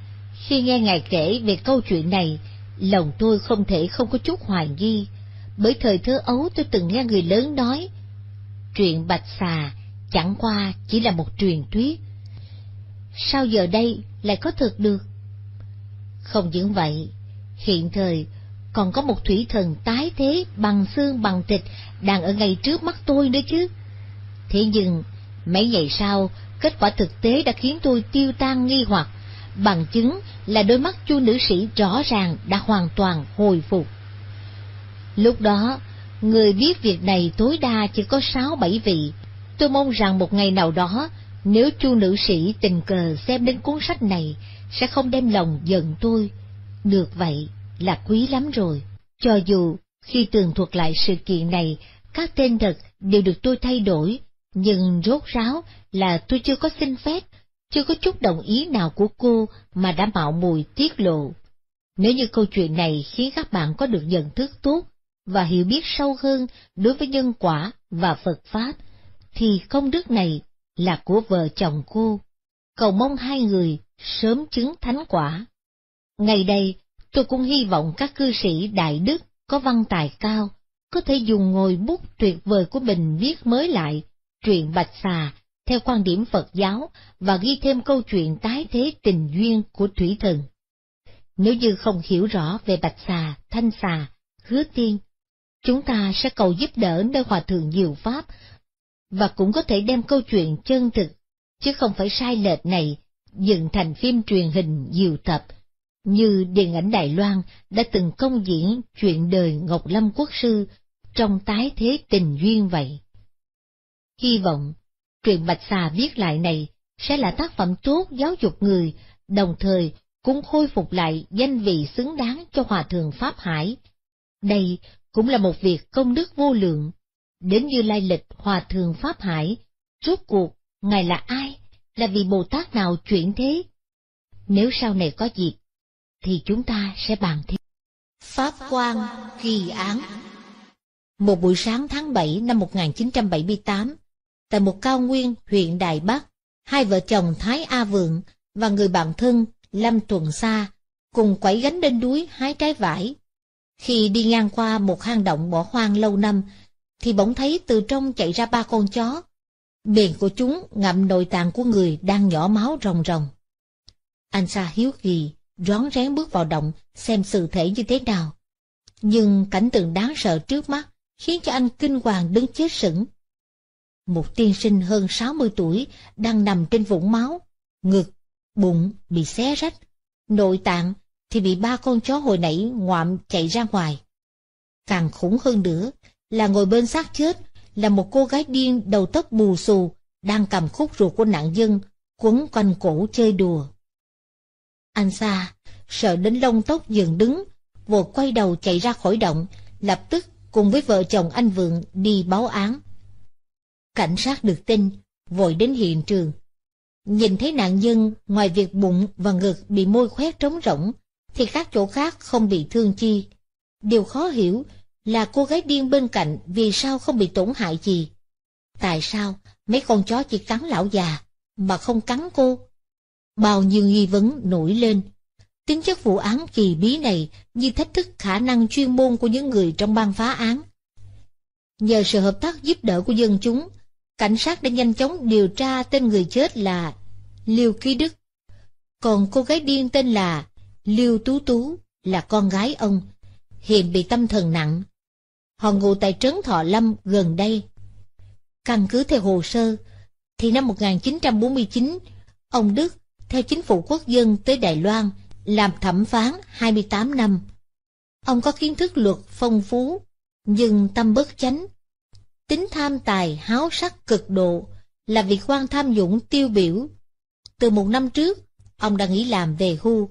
[SPEAKER 1] khi nghe ngài kể về câu chuyện này, lòng tôi không thể không có chút hoài nghi. Bởi thời thơ ấu tôi từng nghe người lớn nói, chuyện bạch xà chẳng qua chỉ là một truyền thuyết sao giờ đây lại có thực được? Không những vậy, hiện thời còn có một thủy thần tái thế bằng xương bằng thịt đang ở ngay trước mắt tôi nữa chứ. Thế nhưng, mấy ngày sau, kết quả thực tế đã khiến tôi tiêu tan nghi hoặc, bằng chứng là đôi mắt chu nữ sĩ rõ ràng đã hoàn toàn hồi phục. Lúc đó, người biết việc này tối đa chỉ có sáu bảy vị, tôi mong rằng một ngày nào đó nếu chu nữ sĩ tình cờ xem đến cuốn sách này, sẽ không đem lòng giận tôi. Được vậy là quý lắm rồi. Cho dù khi tường thuật lại sự kiện này, các tên thật đều được tôi thay đổi, nhưng rốt ráo là tôi chưa có xin phép, chưa có chút đồng ý nào của cô mà đã mạo mùi tiết lộ. Nếu như câu chuyện này khiến các bạn có được nhận thức tốt và hiểu biết sâu hơn đối với nhân quả và Phật Pháp, thì công đức này là của vợ chồng cô, cầu mong hai người sớm chứng thánh quả. Ngày đây, tôi cũng hy vọng các cư sĩ đại đức có văn tài cao, có thể dùng ngồi bút tuyệt vời của mình viết mới lại truyện Bạch Xà theo quan điểm Phật giáo và ghi thêm câu chuyện tái thế tình duyên của Thủy Thần. Nếu như không hiểu rõ về Bạch Xà, Thanh Xà, Hứa Tiên, chúng ta sẽ cầu giúp đỡ nơi Hòa Thượng Diệu Pháp và cũng có thể đem câu chuyện chân thực, chứ không phải sai lệch này, dựng thành phim truyền hình nhiều tập, như điện ảnh Đài Loan đã từng công diễn chuyện đời Ngọc Lâm Quốc Sư trong tái thế tình duyên vậy. Hy vọng, truyện Bạch Xà viết lại này sẽ là tác phẩm tốt giáo dục người, đồng thời cũng khôi phục lại danh vị xứng đáng cho Hòa Thượng Pháp Hải. Đây cũng là một việc công đức vô lượng đến như lai lịch Hòa Thượng Pháp Hải, rốt cuộc, Ngài là ai, là vị Bồ Tát nào chuyển thế? Nếu sau này có dịp, thì chúng ta sẽ bàn thêm. Pháp Quang Kỳ Án Một buổi sáng tháng 7 năm 1978, tại một cao nguyên huyện Đài Bắc, hai vợ chồng Thái A Vượng và người bạn thân Lâm Tuần Sa cùng quẩy gánh lên núi hái trái vải. Khi đi ngang qua một hang động bỏ hoang lâu năm, thì bỗng thấy từ trong chạy ra ba con chó. Miệng của chúng ngậm nội tạng của người đang nhỏ máu rồng rồng. Anh Sa hiếu kỳ, rón rén bước vào động xem sự thể như thế nào. Nhưng cảnh tượng đáng sợ trước mắt khiến cho anh kinh hoàng đứng chết sững. Một tiên sinh hơn 60 tuổi đang nằm trên vũng máu, ngực, bụng bị xé rách, nội tạng thì bị ba con chó hồi nãy ngoạm chạy ra ngoài. Càng khủng hơn nữa là ngồi bên xác chết, là một cô gái điên đầu tóc bù xù, đang cầm khúc ruột của nạn nhân, quấn quanh cổ chơi đùa. Anh Sa, sợ đến lông tóc dựng đứng, vội quay đầu chạy ra khỏi động, lập tức cùng với vợ chồng anh Vượng đi báo án. Cảnh sát được tin, vội đến hiện trường. Nhìn thấy nạn nhân ngoài việc bụng và ngực bị môi khoét trống rỗng, thì các chỗ khác không bị thương chi. Điều khó hiểu là cô gái điên bên cạnh vì sao không bị tổn hại gì. Tại sao mấy con chó chỉ cắn lão già mà không cắn cô? Bao nhiêu nghi vấn nổi lên. Tính chất vụ án kỳ bí này như thách thức khả năng chuyên môn của những người trong ban phá án. Nhờ sự hợp tác giúp đỡ của dân chúng, cảnh sát đã nhanh chóng điều tra tên người chết là Liêu Ký Đức. Còn cô gái điên tên là Liêu Tú Tú là con gái ông, hiện bị tâm thần nặng, họ ngụ tại Trấn Thọ Lâm gần đây. Căn cứ theo hồ sơ, thì năm 1949, ông Đức theo chính phủ quốc dân tới Đài Loan làm thẩm phán 28 năm. Ông có kiến thức luật phong phú, nhưng tâm bất chánh. Tính tham tài háo sắc cực độ là vị quan tham dũng tiêu biểu. Từ một năm trước, ông đã nghĩ làm về hưu,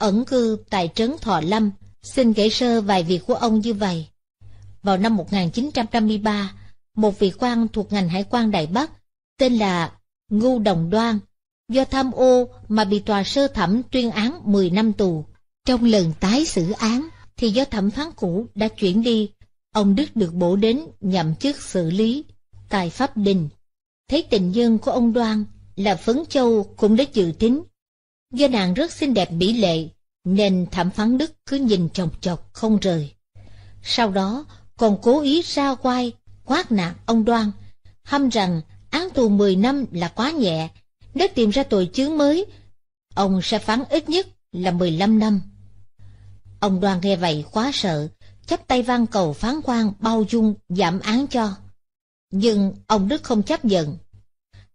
[SPEAKER 1] ẩn cư tại trấn Thọ Lâm, xin kể sơ vài việc của ông như vậy vào năm 1953, một vị quan thuộc ngành hải quan Đài Bắc tên là ngô Đồng Đoan, do tham ô mà bị tòa sơ thẩm tuyên án 10 năm tù. Trong lần tái xử án thì do thẩm phán cũ đã chuyển đi, ông Đức được bổ đến nhậm chức xử lý tại pháp đình. Thấy tình nhân của ông Đoan là Phấn Châu cũng đã dự tính. Do nàng rất xinh đẹp mỹ lệ, nên thẩm phán Đức cứ nhìn chồng chọc không rời. Sau đó, còn cố ý ra quay quát nạt ông Đoan, hâm rằng án tù 10 năm là quá nhẹ, nếu tìm ra tội chướng mới, ông sẽ phán ít nhất là 15 năm. Ông Đoan nghe vậy quá sợ, chấp tay van cầu phán quan bao dung giảm án cho. Nhưng ông Đức không chấp nhận.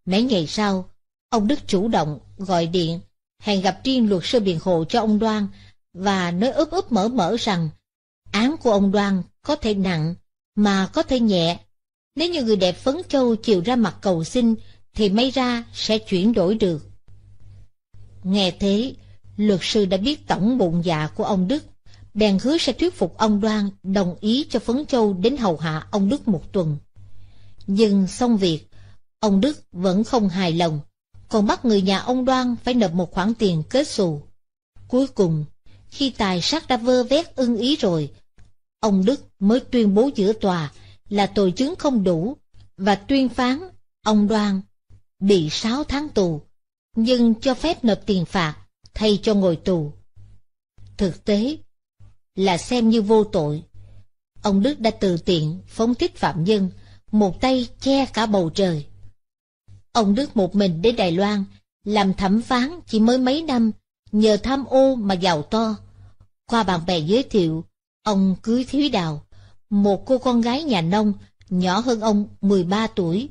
[SPEAKER 1] Mấy ngày sau, ông Đức chủ động gọi điện, hẹn gặp riêng luật sư biện hộ cho ông Đoan và nói ướp ướp mở mở rằng án của ông Đoan có thể nặng, mà có thể nhẹ. Nếu như người đẹp phấn châu chiều ra mặt cầu xin, thì may ra sẽ chuyển đổi được. Nghe thế, luật sư đã biết tổng bụng dạ của ông Đức, bèn hứa sẽ thuyết phục ông Đoan đồng ý cho Phấn Châu đến hầu hạ ông Đức một tuần. Nhưng xong việc, ông Đức vẫn không hài lòng, còn bắt người nhà ông Đoan phải nộp một khoản tiền kết xù. Cuối cùng, khi tài sắc đã vơ vét ưng ý rồi, ông Đức mới tuyên bố giữa tòa là tội chứng không đủ và tuyên phán ông Đoan bị 6 tháng tù, nhưng cho phép nộp tiền phạt thay cho ngồi tù. Thực tế là xem như vô tội. Ông Đức đã từ tiện phóng thích phạm nhân, một tay che cả bầu trời. Ông Đức một mình đến Đài Loan, làm thẩm phán chỉ mới mấy năm, nhờ tham ô mà giàu to. Qua bạn bè giới thiệu, Ông cưới Thúy Đào, một cô con gái nhà nông nhỏ hơn ông 13 tuổi.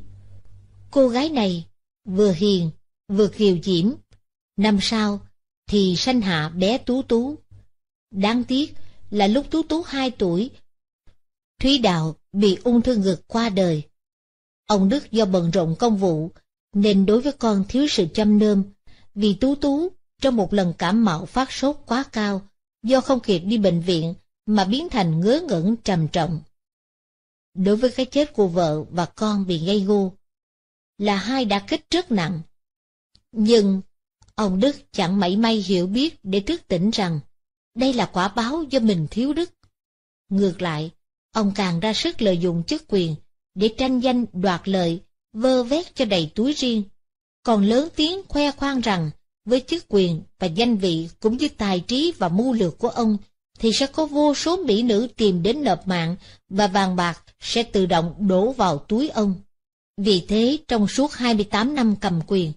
[SPEAKER 1] Cô gái này vừa hiền, vừa kiều diễm. Năm sau thì sanh hạ bé Tú Tú. Đáng tiếc là lúc Tú Tú 2 tuổi, Thúy Đào bị ung thư ngực qua đời. Ông Đức do bận rộn công vụ, nên đối với con thiếu sự chăm nơm, vì Tú Tú trong một lần cảm mạo phát sốt quá cao, do không kịp đi bệnh viện mà biến thành ngớ ngẩn trầm trọng. Đối với cái chết của vợ và con bị gây ngu, là hai đã kích rất nặng. Nhưng, ông Đức chẳng mảy may hiểu biết để thức tỉnh rằng đây là quả báo do mình thiếu đức. Ngược lại, ông càng ra sức lợi dụng chức quyền để tranh danh đoạt lợi, vơ vét cho đầy túi riêng, còn lớn tiếng khoe khoang rằng với chức quyền và danh vị cũng như tài trí và mưu lược của ông thì sẽ có vô số mỹ nữ tìm đến nộp mạng và vàng bạc sẽ tự động đổ vào túi ông. Vì thế, trong suốt 28 năm cầm quyền,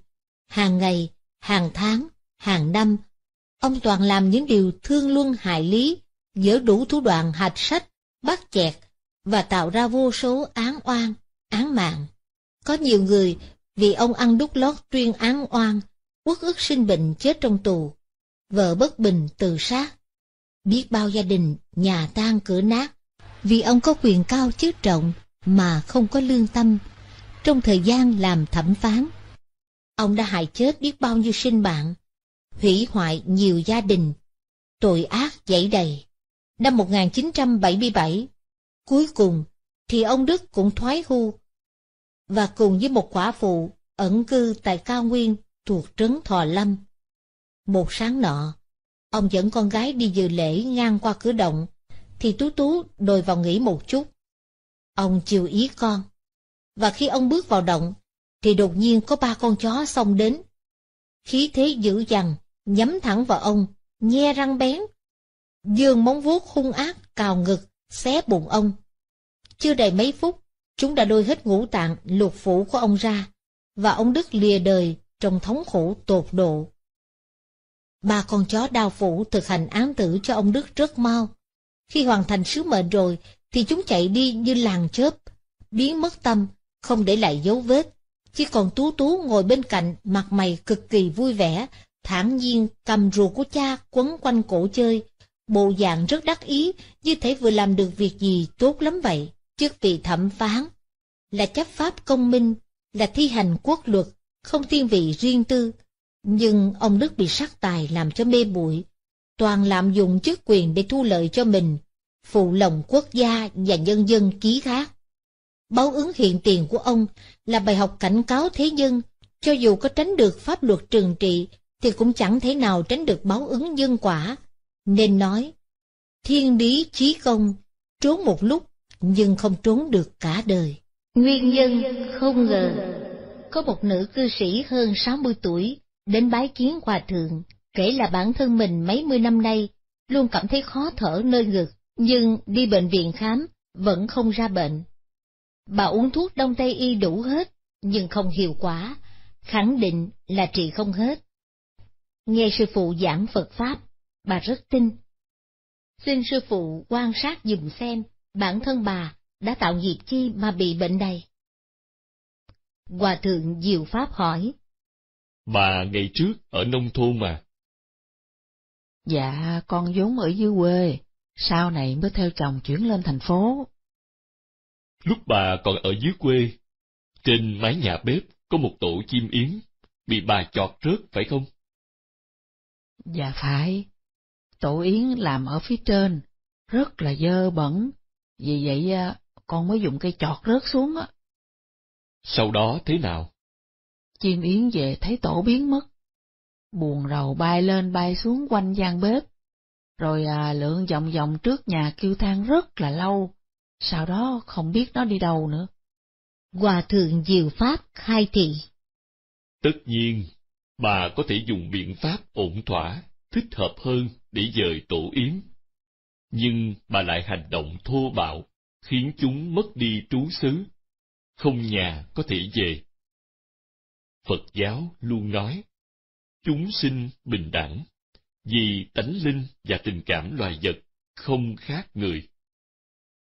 [SPEAKER 1] hàng ngày, hàng tháng, hàng năm, ông toàn làm những điều thương luân hại lý, dỡ đủ thủ đoạn hạch sách, bắt chẹt và tạo ra vô số án oan, án mạng. Có nhiều người vì ông ăn đút lót tuyên án oan, uất ức sinh bệnh chết trong tù, vợ bất bình tự sát, Biết bao gia đình, nhà tan cửa nát, vì ông có quyền cao chức trọng mà không có lương tâm. Trong thời gian làm thẩm phán, ông đã hại chết biết bao nhiêu sinh mạng hủy hoại nhiều gia đình, tội ác dẫy đầy. Năm 1977, cuối cùng thì ông Đức cũng thoái hưu và cùng với một quả phụ ẩn cư tại cao nguyên thuộc trấn Thò Lâm. Một sáng nọ, Ông dẫn con gái đi dự lễ ngang qua cửa động, thì Tú Tú đồi vào nghỉ một chút. Ông chiều ý con. Và khi ông bước vào động, thì đột nhiên có ba con chó xông đến. Khí thế dữ dằn, nhắm thẳng vào ông, nhe răng bén. Dương móng vuốt hung ác, cào ngực, xé bụng ông. Chưa đầy mấy phút, chúng đã đôi hết ngũ tạng, luộc phủ của ông ra, và ông Đức lìa đời trong thống khổ tột độ. Ba con chó đao phủ thực hành án tử cho ông Đức rất mau. Khi hoàn thành sứ mệnh rồi, thì chúng chạy đi như làng chớp, biến mất tâm, không để lại dấu vết. Chỉ còn Tú Tú ngồi bên cạnh, mặt mày cực kỳ vui vẻ, thản nhiên cầm rùa của cha quấn quanh cổ chơi. Bộ dạng rất đắc ý, như thể vừa làm được việc gì tốt lắm vậy, trước vị thẩm phán. Là chấp pháp công minh, là thi hành quốc luật, không thiên vị riêng tư, nhưng ông Đức bị sát tài làm cho mê bụi, toàn lạm dụng chức quyền để thu lợi cho mình, phụ lòng quốc gia và nhân dân ký thác. Báo ứng hiện tiền của ông là bài học cảnh cáo thế dân, cho dù có tránh được pháp luật trừng trị thì cũng chẳng thể nào tránh được báo ứng nhân quả. Nên nói, thiên lý chí công, trốn một lúc nhưng không trốn được cả đời. Nguyên nhân không ngờ, có một nữ cư sĩ hơn 60 tuổi Đến bái kiến hòa thượng, kể là bản thân mình mấy mươi năm nay, luôn cảm thấy khó thở nơi ngực, nhưng đi bệnh viện khám, vẫn không ra bệnh. Bà uống thuốc đông tây y đủ hết, nhưng không hiệu quả, khẳng định là trị không hết. Nghe sư phụ giảng Phật Pháp, bà rất tin. Xin sư phụ quan sát dùm xem, bản thân bà đã tạo nghiệp chi mà bị
[SPEAKER 4] bệnh này. Hòa thượng Diệu Pháp hỏi,
[SPEAKER 3] Bà ngày trước ở nông thôn mà.
[SPEAKER 4] Dạ, con vốn ở dưới quê, sau này mới theo chồng chuyển lên thành phố.
[SPEAKER 3] Lúc bà còn ở dưới quê, trên mái nhà bếp có một tổ chim yến, bị bà chọt rớt phải không?
[SPEAKER 4] Dạ phải, tổ yến làm ở phía trên, rất là dơ bẩn, vì vậy à, con mới dùng cây chọt rớt xuống á.
[SPEAKER 3] Sau đó thế nào?
[SPEAKER 4] Chim yến về thấy tổ biến mất. Buồn rầu bay lên bay xuống quanh gian bếp, rồi à, lượn vòng vòng trước nhà kêu than rất là lâu, sau đó không biết nó đi đâu nữa. Hòa thượng Diệu Pháp khai thị
[SPEAKER 3] Tất nhiên, bà có thể dùng biện pháp ổn thỏa, thích hợp hơn để dời tổ yến Nhưng bà lại hành động thô bạo, khiến chúng mất đi trú xứ, không nhà có thể về. Phật giáo luôn nói, chúng sinh bình đẳng, vì tánh linh và tình cảm loài vật không khác người.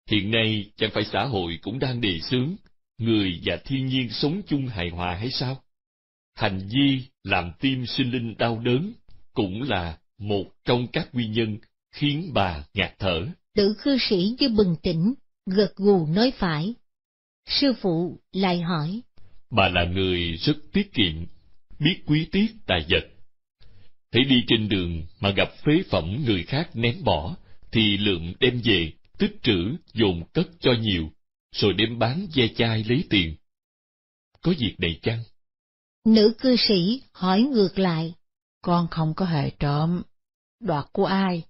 [SPEAKER 3] Hiện nay chẳng phải xã hội cũng đang đề xướng người và thiên nhiên sống chung hài hòa hay sao? Hành vi làm tim sinh linh đau đớn cũng là một trong các nguyên nhân khiến bà ngạt thở.
[SPEAKER 1] Tự khư sĩ như bừng tỉnh, gật gù nói phải. Sư phụ lại hỏi,
[SPEAKER 3] bà là người rất tiết kiệm biết quý tiết tài vật hãy đi trên đường mà gặp phế phẩm người khác ném bỏ thì lượm đem về tích trữ dồn cất cho nhiều rồi đem bán ve chai lấy tiền có việc này chăng
[SPEAKER 4] nữ cư sĩ hỏi ngược lại con không có hề trộm đoạt của ai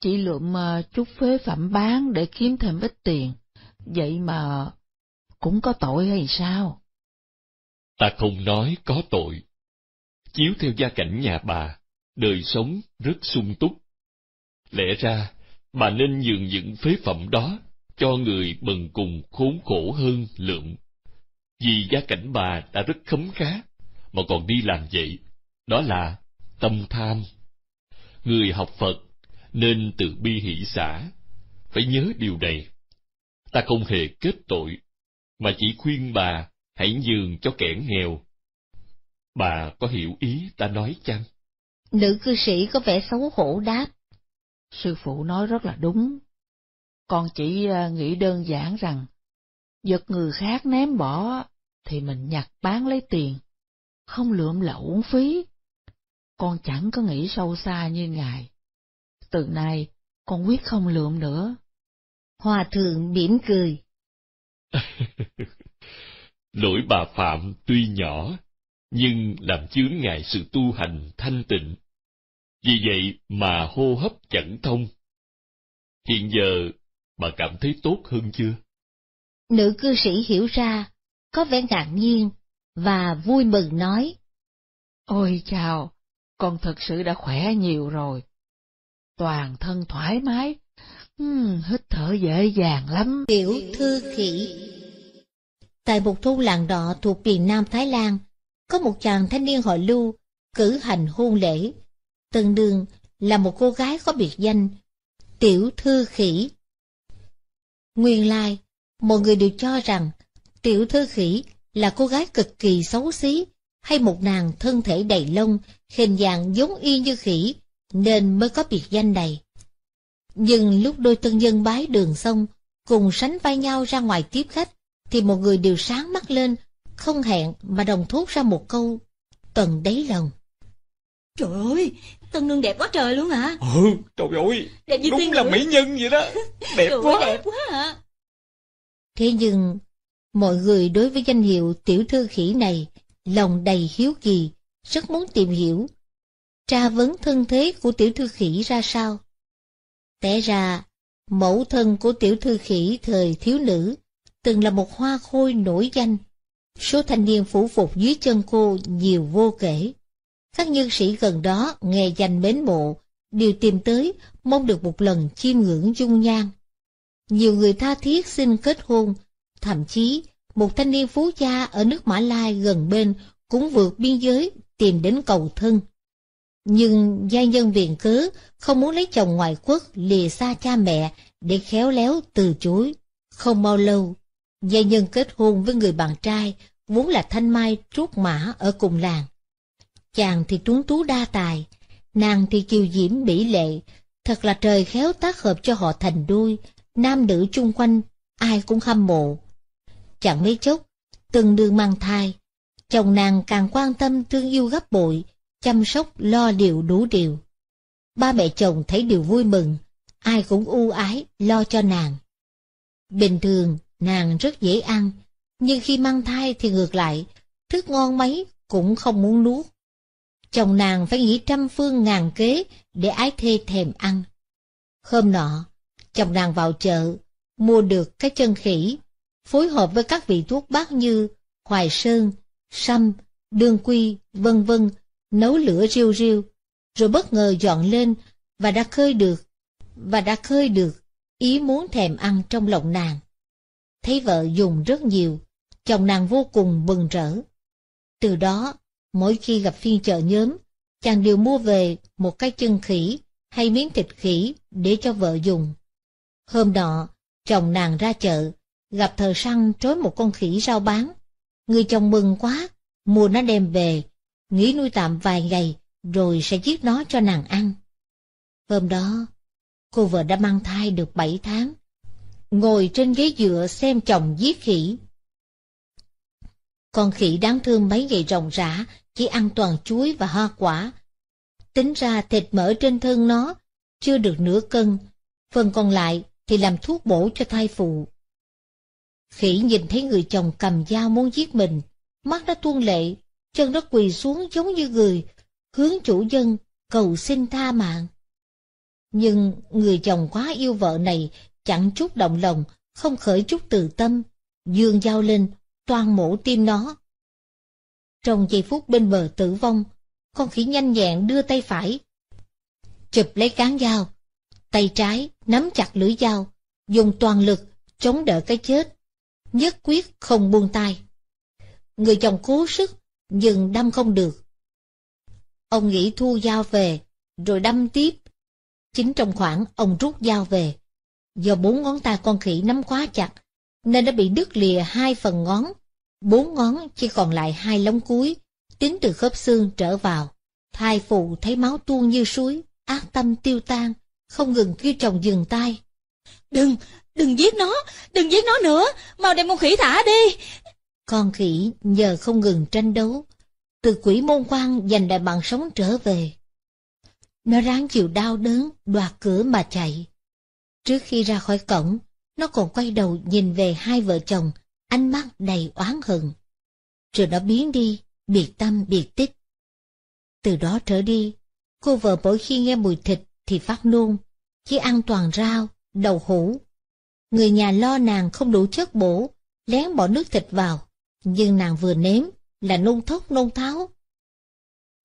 [SPEAKER 4] chỉ lượm ờ, chút phế phẩm bán để kiếm thêm ít tiền vậy mà cũng có tội hay sao
[SPEAKER 3] ta không nói có tội. Chiếu theo gia cảnh nhà bà, đời sống rất sung túc. Lẽ ra, bà nên nhường những phế phẩm đó cho người bần cùng khốn khổ hơn lượng. Vì gia cảnh bà đã rất khấm khá, mà còn đi làm vậy, đó là tâm tham. Người học Phật nên từ bi hỷ xã, phải nhớ điều này. Ta không hề kết tội, mà chỉ khuyên bà hãy nhường cho kẻ nghèo. Bà có hiểu ý ta nói chăng?
[SPEAKER 4] Nữ cư sĩ có vẻ xấu hổ đáp. Sư phụ nói rất là đúng. Con chỉ à, nghĩ đơn giản rằng, giật người khác ném bỏ thì mình nhặt bán lấy tiền, không lượm lậu uống phí. Con chẳng có nghĩ sâu xa như ngài. Từ nay, con quyết không lượm nữa. Hòa thượng mỉm cười.
[SPEAKER 3] Lỗi bà phạm tuy nhỏ, nhưng làm chướng ngại sự tu hành thanh tịnh. Vì vậy mà hô hấp chẳng thông. Hiện giờ, bà cảm thấy tốt hơn chưa?
[SPEAKER 4] Nữ cư sĩ hiểu ra, có vẻ ngạc nhiên, và vui mừng nói. Ôi chào, con thật sự đã khỏe nhiều rồi. Toàn thân thoải mái, hít thở dễ dàng lắm. Tiểu thư khỉ
[SPEAKER 1] Tại một thôn làng đỏ thuộc miền Nam Thái Lan, có một chàng thanh niên họ Lưu cử hành hôn lễ. Tân đương là một cô gái có biệt danh Tiểu Thư Khỉ. Nguyên lai, mọi người đều cho rằng Tiểu Thư Khỉ là cô gái cực kỳ xấu xí hay một nàng thân thể đầy lông, hình dạng giống y như khỉ, nên mới có biệt danh này. Nhưng lúc đôi tân nhân bái đường xong, cùng sánh vai nhau ra ngoài tiếp khách, thì một người đều sáng mắt lên, không hẹn mà đồng thốt ra một câu tần đáy lòng. Trời ơi, Tân Nương đẹp quá trời luôn hả?
[SPEAKER 3] Ừ, trời ơi, đẹp như đúng là mỹ nhân vậy đó, đẹp trời quá. đẹp
[SPEAKER 4] quá
[SPEAKER 1] hả? Thế nhưng, mọi người đối với danh hiệu tiểu thư khỉ này, lòng đầy hiếu kỳ, rất muốn tìm hiểu. Tra vấn thân thế của tiểu thư khỉ ra sao? Té ra, mẫu thân của tiểu thư khỉ thời thiếu nữ từng là một hoa khôi nổi danh. Số thanh niên phủ phục dưới chân cô nhiều vô kể. Các nhân sĩ gần đó nghe danh mến mộ, đều tìm tới, mong được một lần chiêm ngưỡng dung nhan. Nhiều người tha thiết xin kết hôn, thậm chí một thanh niên phú gia ở nước Mã Lai gần bên cũng vượt biên giới tìm đến cầu thân. Nhưng gia nhân viện cớ không muốn lấy chồng ngoại quốc lìa xa cha mẹ để khéo léo từ chối. Không bao lâu, Dây nhân kết hôn với người bạn trai, vốn là thanh mai trúc mã ở cùng làng. Chàng thì tuấn tú đa tài, nàng thì kiều diễm mỹ lệ, thật là trời khéo tác hợp cho họ thành đuôi, nam nữ chung quanh, ai cũng hâm mộ. Chẳng mấy chốc, từng đương mang thai, chồng nàng càng quan tâm thương yêu gấp bội, chăm sóc lo điều đủ điều. Ba mẹ chồng thấy điều vui mừng, ai cũng ưu ái lo cho nàng. Bình thường, Nàng rất dễ ăn, nhưng khi mang thai thì ngược lại, thức ngon mấy cũng không muốn nuốt. Chồng nàng phải nghĩ trăm phương ngàn kế để ái thê thèm ăn. Hôm nọ, chồng nàng vào chợ, mua được cái chân khỉ, phối hợp với các vị thuốc bắc như hoài sơn, sâm, đương quy, vân vân, nấu lửa riêu riêu, rồi bất ngờ dọn lên và đã khơi được, và đã khơi được ý muốn thèm ăn trong lòng nàng thấy vợ dùng rất nhiều, chồng nàng vô cùng bừng rỡ. Từ đó, mỗi khi gặp phiên chợ nhóm, chàng đều mua về một cái chân khỉ hay miếng thịt khỉ để cho vợ dùng. Hôm nọ, chồng nàng ra chợ, gặp thợ săn trói một con khỉ rau bán. Người chồng mừng quá, mua nó đem về, nghỉ nuôi tạm vài ngày rồi sẽ giết nó cho nàng ăn. Hôm đó, cô vợ đã mang thai được bảy tháng, ngồi trên ghế dựa xem chồng giết khỉ. Con khỉ đáng thương mấy ngày rồng rã, chỉ ăn toàn chuối và hoa quả. Tính ra thịt mỡ trên thân nó chưa được nửa cân, phần còn lại thì làm thuốc bổ cho thai phụ. Khỉ nhìn thấy người chồng cầm dao muốn giết mình, mắt nó tuôn lệ, chân nó quỳ xuống giống như người, hướng chủ dân cầu xin tha mạng. Nhưng người chồng quá yêu vợ này chẳng chút động lòng, không khởi chút từ tâm, dương dao lên, toàn mổ tim nó. Trong giây phút bên bờ tử vong, con khỉ nhanh nhẹn đưa tay phải, chụp lấy cán dao, tay trái nắm chặt lưỡi dao, dùng toàn lực chống đỡ cái chết, nhất quyết không buông tay. Người chồng cố sức, nhưng đâm không được. Ông nghĩ thu dao về, rồi đâm tiếp. Chính trong khoảng ông rút dao về, do bốn ngón tay con khỉ nắm quá chặt, nên đã bị đứt lìa hai phần ngón, bốn ngón chỉ còn lại hai lóng cuối, tính từ khớp xương trở vào. Thai phụ thấy máu tuôn như suối, ác tâm tiêu tan, không ngừng kêu chồng dừng tay. Đừng, đừng giết nó, đừng giết nó nữa, mau đem con khỉ thả đi. Con khỉ nhờ không ngừng tranh đấu, từ quỷ môn quan giành lại mạng sống trở về. Nó ráng chịu đau đớn, đoạt cửa mà chạy. Trước khi ra khỏi cổng, nó còn quay đầu nhìn về hai vợ chồng, ánh mắt đầy oán hận. Rồi nó biến đi, biệt tâm biệt tích. Từ đó trở đi, cô vợ mỗi khi nghe mùi thịt thì phát nôn, chỉ ăn toàn rau, đầu hũ. Người nhà lo nàng không đủ chất bổ, lén bỏ nước thịt vào, nhưng nàng vừa nếm là nôn thốc nôn tháo.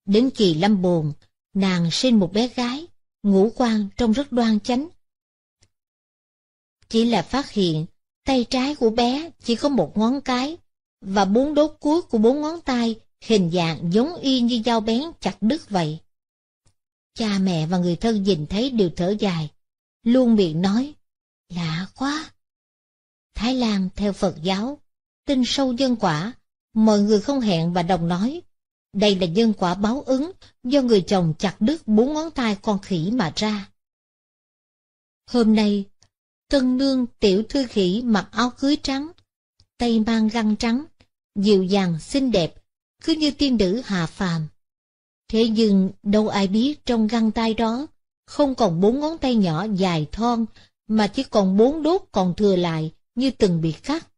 [SPEAKER 1] Đến kỳ lâm bồn, nàng sinh một bé gái, ngũ quan trông rất đoan chánh, chỉ là phát hiện tay trái của bé chỉ có một ngón cái và bốn đốt cuối của bốn ngón tay hình dạng giống y như dao bén chặt đứt vậy. Cha mẹ và người thân nhìn thấy đều thở dài, luôn miệng nói, lạ quá. Thái Lan theo Phật giáo, tin sâu nhân quả, mọi người không hẹn và đồng nói, đây là nhân quả báo ứng do người chồng chặt đứt bốn ngón tay con khỉ mà ra. Hôm nay, tân nương tiểu thư khỉ mặc áo cưới trắng, tay mang găng trắng, dịu dàng xinh đẹp, cứ như tiên nữ hạ phàm. Thế nhưng đâu ai biết trong găng tay đó không còn bốn ngón tay nhỏ dài thon mà chỉ còn bốn đốt còn thừa lại như từng bị cắt.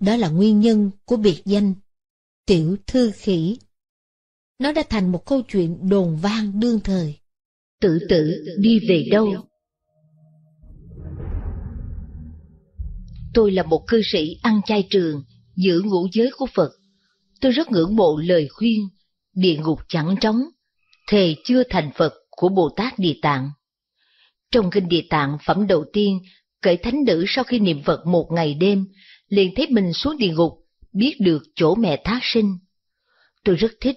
[SPEAKER 1] Đó là nguyên nhân của biệt danh Tiểu Thư Khỉ. Nó đã thành một câu chuyện đồn vang đương thời. Tự tử đi về đâu? tôi là một cư sĩ ăn chay trường, giữ ngũ giới của Phật. Tôi rất ngưỡng mộ lời khuyên, địa ngục chẳng trống, thề chưa thành Phật của Bồ Tát Địa Tạng. Trong kinh Địa Tạng phẩm đầu tiên, kể thánh nữ sau khi niệm Phật một ngày đêm, liền thấy mình xuống địa ngục, biết được chỗ mẹ thác sinh. Tôi rất thích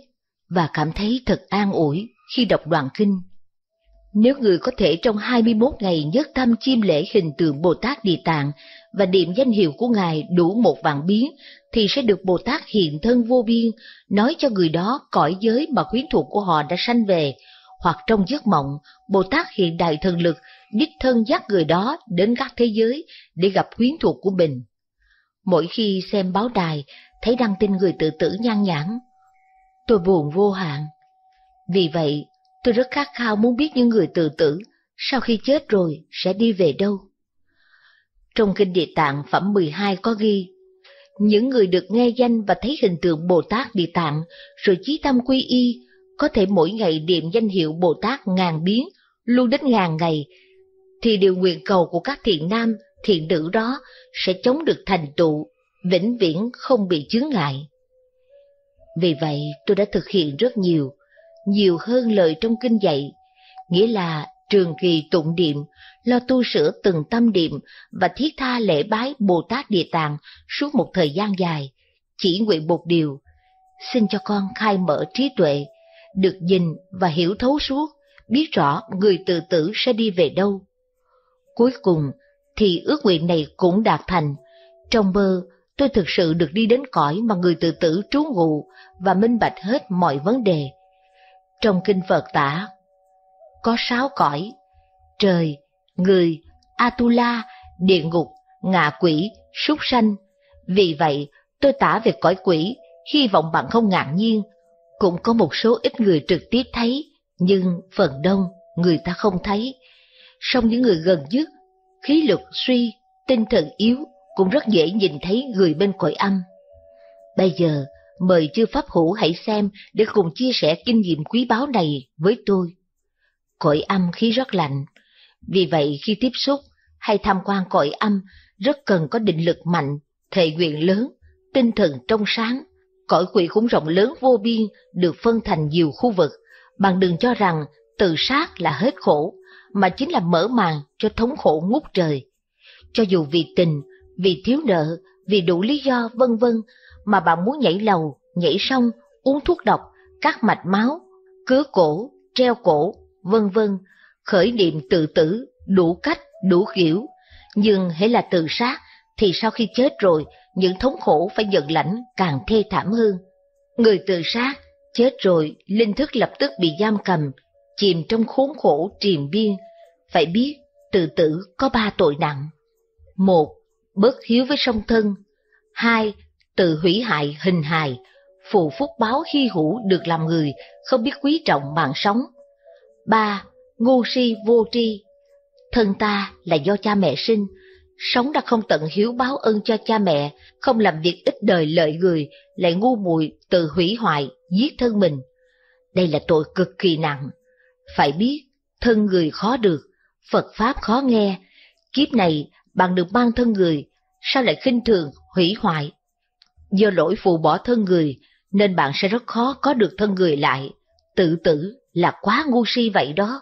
[SPEAKER 1] và cảm thấy thật an ủi khi đọc đoạn kinh. Nếu người có thể trong 21 ngày nhất tâm chiêm lễ hình tượng Bồ Tát Địa Tạng và điểm danh hiệu của Ngài đủ một vạn biến, thì sẽ được Bồ Tát hiện thân vô biên, nói cho người đó cõi giới mà quyến thuộc của họ đã sanh về, hoặc trong giấc mộng, Bồ Tát hiện đại thần lực, đích thân dắt người đó đến các thế giới để gặp quyến thuộc của mình. Mỗi khi xem báo đài, thấy đăng tin người tự tử nhan nhãn, tôi buồn vô hạn. Vì vậy, tôi rất khát khao muốn biết những người tự tử, sau khi chết rồi sẽ đi về đâu. Trong Kinh Địa Tạng Phẩm 12 có ghi, những người được nghe danh và thấy hình tượng Bồ Tát Địa Tạng, rồi chí tâm quy y, có thể mỗi ngày niệm danh hiệu Bồ Tát ngàn biến, luôn đến ngàn ngày, thì điều nguyện cầu của các thiện nam, thiện nữ đó sẽ chống được thành tựu, vĩnh viễn không bị chướng ngại. Vì vậy, tôi đã thực hiện rất nhiều, nhiều hơn lời trong kinh dạy, nghĩa là trường kỳ tụng niệm, lo tu sửa từng tâm niệm và thiết tha lễ bái Bồ Tát Địa Tạng suốt một thời gian dài, chỉ nguyện một điều, xin cho con khai mở trí tuệ, được nhìn và hiểu thấu suốt, biết rõ người tự tử sẽ đi về đâu. Cuối cùng thì ước nguyện này cũng đạt thành. Trong mơ, tôi thực sự được đi đến cõi mà người tự tử trú ngụ và minh bạch hết mọi vấn đề. Trong kinh Phật tả, có sáu cõi, trời, người, Atula, địa ngục, ngạ quỷ, súc sanh. Vì vậy, tôi tả về cõi quỷ, hy vọng bạn không ngạc nhiên. Cũng có một số ít người trực tiếp thấy, nhưng phần đông người ta không thấy. Song những người gần nhất, khí lực suy, tinh thần yếu cũng rất dễ nhìn thấy người bên cõi âm. Bây giờ, mời chư Pháp Hữu hãy xem để cùng chia sẻ kinh nghiệm quý báu này với tôi. Cõi âm khí rất lạnh, vì vậy khi tiếp xúc hay tham quan cõi âm rất cần có định lực mạnh, thể quyền lớn, tinh thần trong sáng. Cõi quỷ cũng rộng lớn vô biên, được phân thành nhiều khu vực. Bạn đừng cho rằng tự sát là hết khổ, mà chính là mở màn cho thống khổ ngút trời. Cho dù vì tình, vì thiếu nợ, vì đủ lý do vân vân mà bạn muốn nhảy lầu, nhảy sông, uống thuốc độc, cắt mạch máu, cứa cổ, treo cổ, vân vân khởi niệm tự tử, đủ cách, đủ kiểu. Nhưng hễ là tự sát, thì sau khi chết rồi, những thống khổ phải nhận lãnh càng thê thảm hơn. Người tự sát, chết rồi, linh thức lập tức bị giam cầm, chìm trong khốn khổ triền biên. Phải biết, tự tử có ba tội nặng. Một, bất hiếu với song thân. Hai, tự hủy hại hình hài, phù phúc báo khi hữu được làm người, không biết quý trọng mạng sống. Ba, ngu si vô tri. Thân ta là do cha mẹ sinh, sống đã không tận hiếu báo ơn cho cha mẹ, không làm việc ít đời lợi người, lại ngu muội tự hủy hoại, giết thân mình. Đây là tội cực kỳ nặng. Phải biết, thân người khó được, Phật Pháp khó nghe, kiếp này bạn được mang thân người, sao lại khinh thường, hủy hoại? Do lỗi phụ bỏ thân người, nên bạn sẽ rất khó có được thân người lại, tự tử là quá ngu si vậy đó.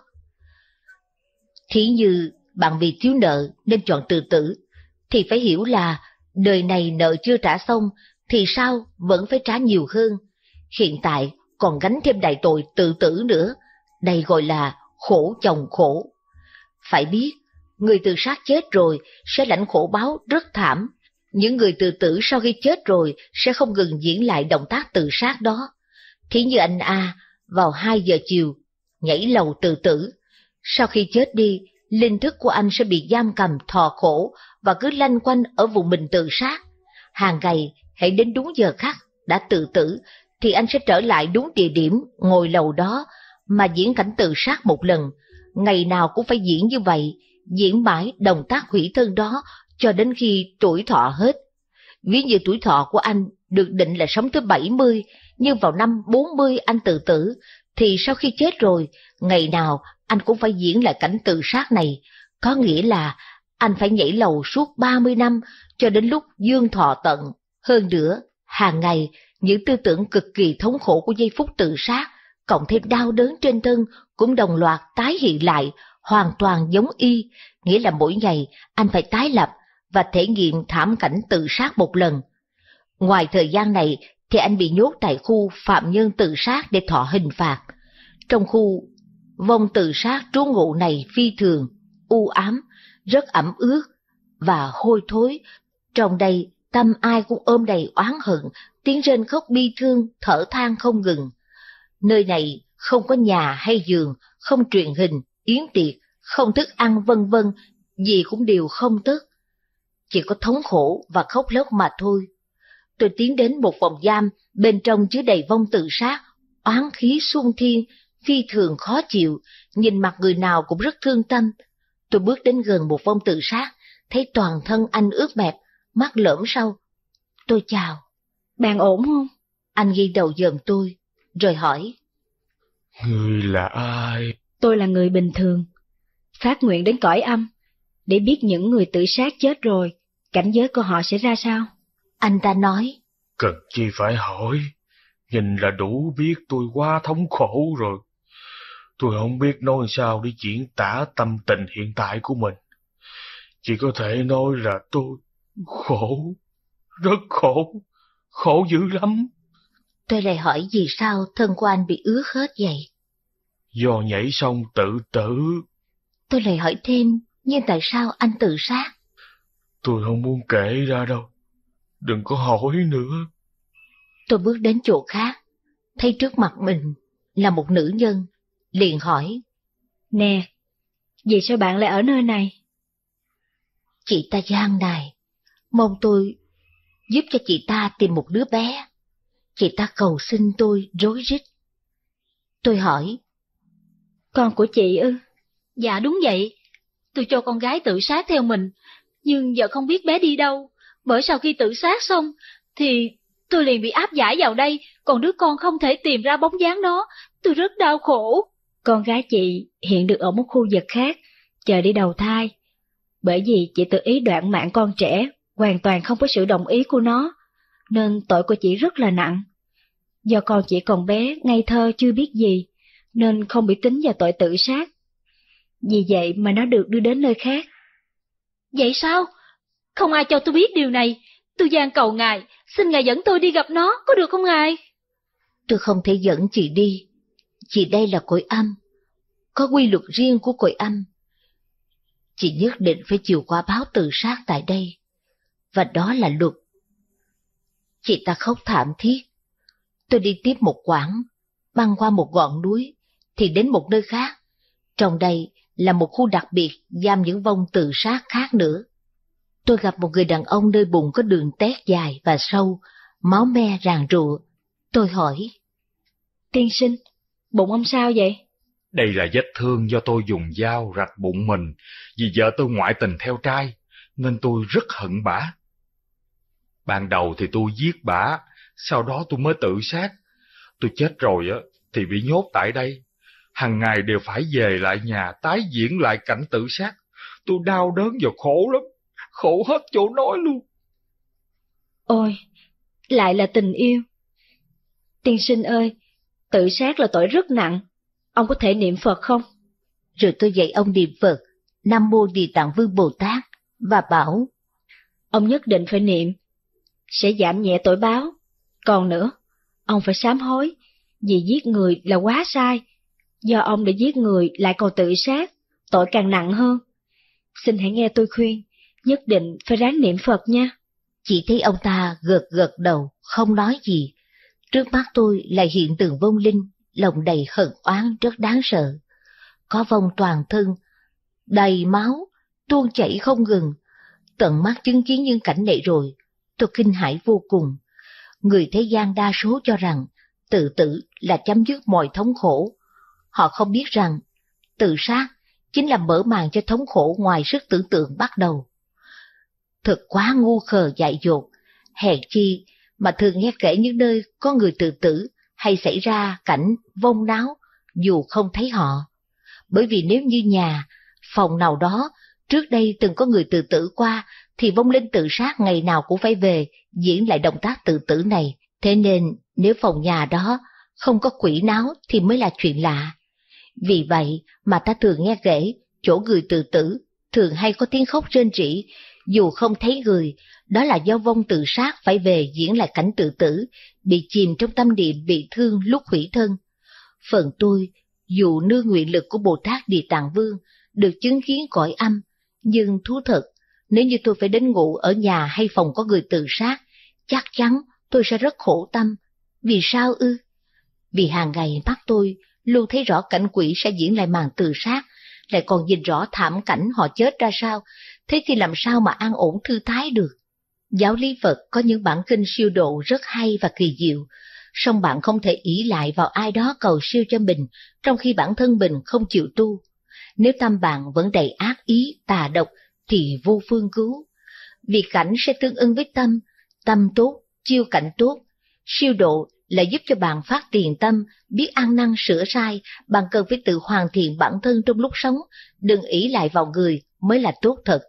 [SPEAKER 1] Thí như bạn vì thiếu nợ nên chọn tự tử, thì phải hiểu là đời này nợ chưa trả xong thì sao vẫn phải trả nhiều hơn. Hiện tại còn gánh thêm đại tội tự tử nữa, đây gọi là khổ chồng khổ. Phải biết, người tự sát chết rồi sẽ lãnh khổ báo rất thảm. Những người tự tử sau khi chết rồi sẽ không ngừng diễn lại động tác tự sát đó. Thí như anh A, vào 2 giờ chiều, nhảy lầu tự tử, sau khi chết đi, linh thức của anh sẽ bị giam cầm thọ khổ và cứ lanh quanh ở vùng mình tự sát. Hàng ngày, hãy đến đúng giờ khắc, đã tự tử, thì anh sẽ trở lại đúng địa điểm, ngồi lầu đó, mà diễn cảnh tự sát một lần. Ngày nào cũng phải diễn như vậy, diễn mãi động tác hủy thân đó cho đến khi tuổi thọ hết. Ví như tuổi thọ của anh được định là sống tới 70, nhưng vào năm 40 anh tự tử, thì sau khi chết rồi, ngày nào anh cũng phải diễn lại cảnh tự sát này, có nghĩa là anh phải nhảy lầu suốt 30 năm cho đến lúc dương thọ tận. Hơn nữa, hàng ngày, những tư tưởng cực kỳ thống khổ của giây phút tự sát, cộng thêm đau đớn trên thân cũng đồng loạt tái hiện lại, hoàn toàn giống y, nghĩa là mỗi ngày anh phải tái lập và thể nghiệm thảm cảnh tự sát một lần. Ngoài thời gian này thì anh bị nhốt tại khu phạm nhân tự sát để thọ hình phạt. Trong khu vong tự sát trú ngụ này phi thường, u ám, rất ẩm ướt và hôi thối. Trong đây, tâm ai cũng ôm đầy oán hận, tiếng rên khóc bi thương, thở than không ngừng. Nơi này không có nhà hay giường, không truyền hình, yến tiệc, không thức ăn vân vân, gì cũng đều không tức. Chỉ có thống khổ và khóc lóc mà thôi. Tôi tiến đến một phòng giam, bên trong chứa đầy vong tự sát, oán khí xung thiên, phi thường khó chịu, nhìn mặt người nào cũng rất thương tâm. Tôi bước đến gần một vong tự sát, thấy toàn thân anh ướt mẹp, mắt lõm sâu. Tôi chào. Bạn ổn không? Anh ghi đầu dòm tôi, rồi hỏi.
[SPEAKER 3] Người là ai?
[SPEAKER 1] Tôi là người bình thường. Phát nguyện đến cõi âm, để biết những người tự sát chết rồi, cảnh giới của họ sẽ ra sao? Anh ta nói.
[SPEAKER 3] Cần chi phải hỏi, nhìn là đủ biết tôi quá thống khổ rồi. Tôi không biết nói sao để diễn tả tâm tình hiện tại của mình. Chỉ có thể nói là tôi khổ, rất khổ, khổ dữ lắm.
[SPEAKER 1] Tôi lại hỏi vì sao thân của anh bị ướt hết vậy?
[SPEAKER 3] Do nhảy xong tự tử.
[SPEAKER 1] Tôi lại hỏi thêm, nhưng tại sao anh tự sát?
[SPEAKER 3] Tôi không muốn kể ra đâu. Đừng có hỏi nữa.
[SPEAKER 1] Tôi bước đến chỗ khác, thấy trước mặt mình là một nữ nhân liền hỏi. Nè, vì sao bạn lại ở nơi này? Chị ta gian này, mong tôi giúp cho chị ta tìm một đứa bé. Chị ta cầu xin tôi rối rít. Tôi hỏi. Con của chị ư? Dạ đúng vậy. Tôi cho con gái tự sát theo mình, nhưng giờ không biết bé đi đâu. Bởi sau khi tự sát xong, thì tôi liền bị áp giải vào đây, còn đứa con không thể tìm ra bóng dáng nó. Tôi rất đau khổ. Con gái chị hiện được ở một khu vực khác, chờ đi đầu thai. Bởi vì chị tự ý đoạn mạng con trẻ, hoàn toàn không có sự đồng ý của nó, nên tội của chị rất là nặng. Do con chỉ còn bé, ngây thơ chưa biết gì, nên không bị tính vào tội tự sát. Vì vậy mà nó được đưa đến nơi khác. Vậy sao? Không ai cho tôi biết điều này. Tôi gian cầu ngài, xin ngài dẫn tôi đi gặp nó, có được không ngài? Tôi không thể dẫn chị đi, vì đây là cõi âm, có quy luật riêng của cõi âm. Chị nhất định phải chịu quả báo tự sát tại đây, và đó là luật. Chị ta khóc thảm thiết. Tôi đi tiếp một quãng, băng qua một ngọn núi, thì đến một nơi khác. Trong đây là một khu đặc biệt giam những vong tự sát khác nữa. Tôi gặp một người đàn ông nơi bụng có đường tét dài và sâu, máu me ràng rụa. Tôi hỏi, tiên sinh, Bụng ông sao vậy?
[SPEAKER 3] Đây là vết thương do tôi dùng dao rạch bụng mình vì vợ tôi ngoại tình theo trai, nên tôi rất hận bả. Ban đầu thì tôi giết bả, sau đó tôi mới tự sát. Tôi chết rồi á thì bị nhốt tại đây. Hằng ngày đều phải về lại nhà tái diễn lại cảnh tự sát. Tôi đau đớn và khổ lắm, khổ hết chỗ nói luôn. Ôi,
[SPEAKER 1] lại là tình yêu. Tiên sinh ơi, Tự sát là tội rất nặng, ông có thể niệm Phật không? Rồi tôi dạy ông niệm Phật, Nam Mô Địa Tạng Vương Bồ Tát, và bảo, ông nhất định phải niệm, sẽ giảm nhẹ tội báo. Còn nữa, ông phải sám hối, vì giết người là quá sai, do ông đã giết người lại còn tự sát, tội càng nặng hơn. Xin hãy nghe tôi khuyên, nhất định phải ráng niệm Phật nha. Chỉ thấy ông ta gật gật đầu, không nói gì, Trước mắt tôi là hiện tượng vong linh, lòng đầy hận oán rất đáng sợ. Có vong toàn thân, đầy máu, tuôn chảy không ngừng. Tận mắt chứng kiến những cảnh này rồi, tôi kinh hãi vô cùng. Người thế gian đa số cho rằng tự tử là chấm dứt mọi thống khổ. Họ không biết rằng tự sát chính là mở màn cho thống khổ ngoài sức tưởng tượng bắt đầu. Thật quá ngu khờ dại dột, hèn chi mà thường nghe kể những nơi có người tự tử hay xảy ra cảnh vong náo dù không thấy họ. Bởi vì nếu như nhà, phòng nào đó trước đây từng có người tự tử qua thì vong linh tự sát ngày nào cũng phải về diễn lại động tác tự tử này. Thế nên nếu phòng nhà đó không có quỷ náo thì mới là chuyện lạ. Vì vậy mà ta thường nghe kể chỗ người tự tử thường hay có tiếng khóc rên rỉ dù không thấy người đó là do vong tự sát phải về diễn lại cảnh tự tử, bị chìm trong tâm địa bị thương lúc hủy thân. Phần tôi, dù nương nguyện lực của Bồ Tát Địa Tạng Vương, được chứng kiến cõi âm, nhưng thú thật, nếu như tôi phải đến ngủ ở nhà hay phòng có người tự sát, chắc chắn tôi sẽ rất khổ tâm. Vì sao ư? Vì hàng ngày mắt tôi luôn thấy rõ cảnh quỷ sẽ diễn lại màn tự sát, lại còn nhìn rõ thảm cảnh họ chết ra sao, thế thì làm sao mà an ổn thư thái được? Giáo lý Phật có những bản kinh siêu độ rất hay và kỳ diệu, song bạn không thể ý lại vào ai đó cầu siêu cho mình, trong khi bản thân mình không chịu tu. Nếu tâm bạn vẫn đầy ác ý, tà độc, thì vô phương cứu. Vì cảnh sẽ tương ưng với tâm, tâm tốt, chiêu cảnh tốt. Siêu độ là giúp cho bạn phát tiền tâm, biết ăn năn sửa sai, bạn cần phải tự hoàn thiện bản thân trong lúc sống, đừng ý lại vào người mới là tốt thật.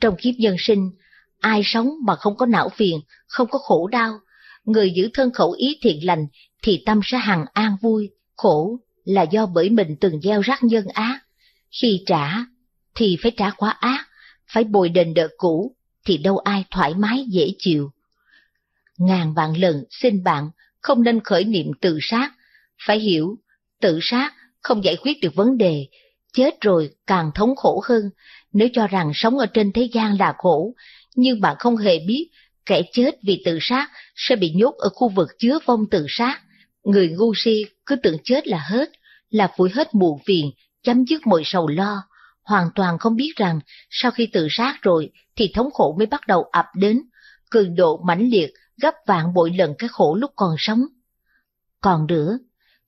[SPEAKER 1] Trong kiếp nhân sinh, Ai sống mà không có não phiền, không có khổ đau, người giữ thân khẩu ý thiện lành thì tâm sẽ hằng an vui, khổ là do bởi mình từng gieo rắc nhân ác. Khi trả thì phải trả quá ác, phải bồi đền nợ cũ thì đâu ai thoải mái dễ chịu. Ngàn vạn lần xin bạn không nên khởi niệm tự sát, phải hiểu tự sát không giải quyết được vấn đề, chết rồi càng thống khổ hơn, nếu cho rằng sống ở trên thế gian là khổ nhưng bạn không hề biết kẻ chết vì tự sát sẽ bị nhốt ở khu vực chứa vong tự sát. Người ngu si cứ tưởng chết là hết, là vui hết muộn phiền, chấm dứt mọi sầu lo, hoàn toàn không biết rằng sau khi tự sát rồi thì thống khổ mới bắt đầu ập đến, cường độ mãnh liệt gấp vạn bội lần cái khổ lúc còn sống. Còn nữa,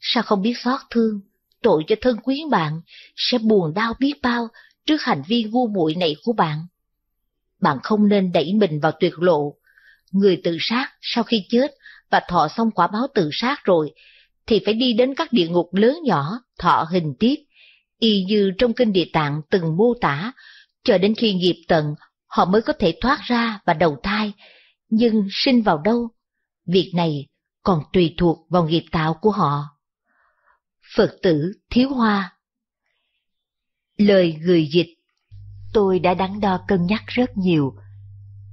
[SPEAKER 1] sao không biết xót thương, tội cho thân quý bạn, sẽ buồn đau biết bao trước hành vi ngu muội này của bạn bạn không nên đẩy mình vào tuyệt lộ. Người tự sát sau khi chết và thọ xong quả báo tự sát rồi, thì phải đi đến các địa ngục lớn nhỏ, thọ hình tiếp, y như trong kinh địa tạng từng mô tả, cho đến khi nghiệp tận, họ mới có thể thoát ra và đầu thai, nhưng sinh vào đâu? Việc này còn tùy thuộc vào nghiệp tạo của họ. Phật
[SPEAKER 5] tử Thiếu Hoa Lời người dịch Tôi đã đắn đo cân nhắc rất nhiều.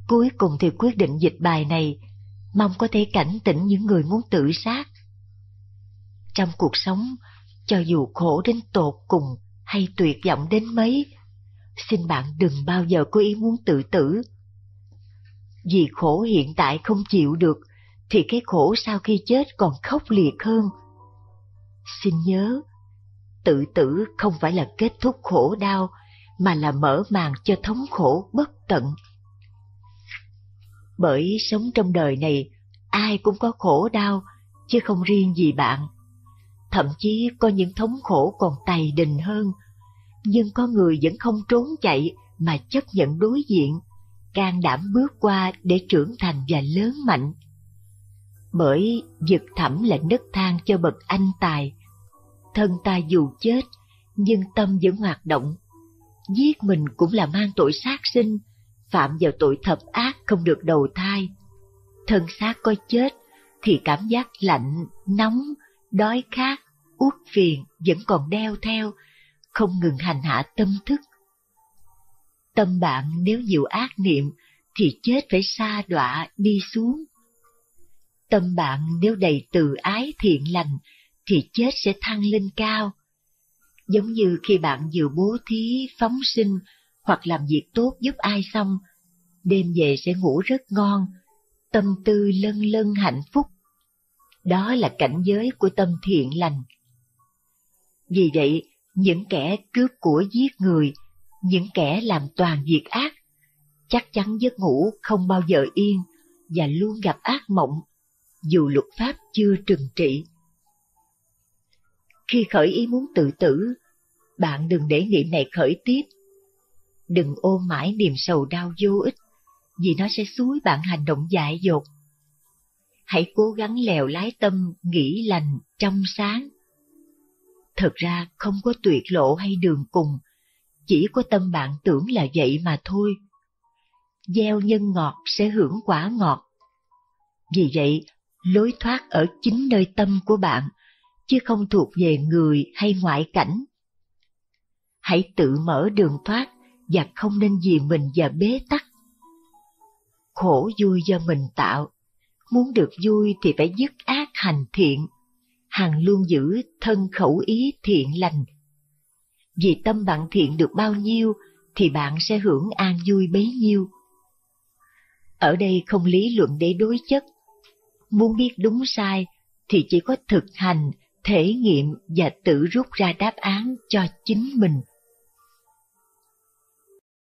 [SPEAKER 5] Cuối cùng thì quyết định dịch bài này, mong có thể cảnh tỉnh những người muốn tự sát. Trong cuộc sống, cho dù khổ đến tột cùng hay tuyệt vọng đến mấy, xin bạn đừng bao giờ có ý muốn tự tử. Vì khổ hiện tại không chịu được, thì cái khổ sau khi chết còn khốc liệt hơn. Xin nhớ, tự tử không phải là kết thúc khổ đau mà là mở màn cho thống khổ bất tận. Bởi sống trong đời này, ai cũng có khổ đau, chứ không riêng gì bạn. Thậm chí có những thống khổ còn tày đình hơn, nhưng có người vẫn không trốn chạy mà chấp nhận đối diện, can đảm bước qua để trưởng thành và lớn mạnh. Bởi vực thẳm là đất thang cho bậc anh tài, thân ta dù chết nhưng tâm vẫn hoạt động giết mình cũng là mang tội sát sinh, phạm vào tội thập ác không được đầu thai. Thân xác có chết thì cảm giác lạnh, nóng, đói khát, uất phiền vẫn còn đeo theo, không ngừng hành hạ tâm thức. Tâm bạn nếu nhiều ác niệm thì chết phải xa đọa đi xuống. Tâm bạn nếu đầy từ ái thiện lành thì chết sẽ thăng lên cao giống như khi bạn vừa bố thí, phóng sinh hoặc làm việc tốt giúp ai xong, đêm về sẽ ngủ rất ngon, tâm tư lân lân hạnh phúc. Đó là cảnh giới của tâm thiện lành. Vì vậy, những kẻ cướp của giết người, những kẻ làm toàn việc ác, chắc chắn giấc ngủ không bao giờ yên và luôn gặp ác mộng, dù luật pháp chưa trừng trị. Khi khởi ý muốn tự tử, bạn đừng để niệm này khởi tiếp. Đừng ôm mãi niềm sầu đau vô ích, vì nó sẽ suối bạn hành động dại dột. Hãy cố gắng lèo lái tâm, nghĩ lành, trong sáng. Thật ra không có tuyệt lộ hay đường cùng, chỉ có tâm bạn tưởng là vậy mà thôi. Gieo nhân ngọt sẽ hưởng quả ngọt. Vì vậy, lối thoát ở chính nơi tâm của bạn, chứ không thuộc về người hay ngoại cảnh hãy tự mở đường thoát và không nên vì mình và bế tắc. Khổ vui do mình tạo, muốn được vui thì phải dứt ác hành thiện, hàng luôn giữ thân khẩu ý thiện lành. Vì tâm bạn thiện được bao nhiêu thì bạn sẽ hưởng an vui bấy nhiêu. Ở đây không lý luận để đối chất, muốn biết đúng sai thì chỉ có thực hành, thể nghiệm và tự rút ra đáp án cho chính mình.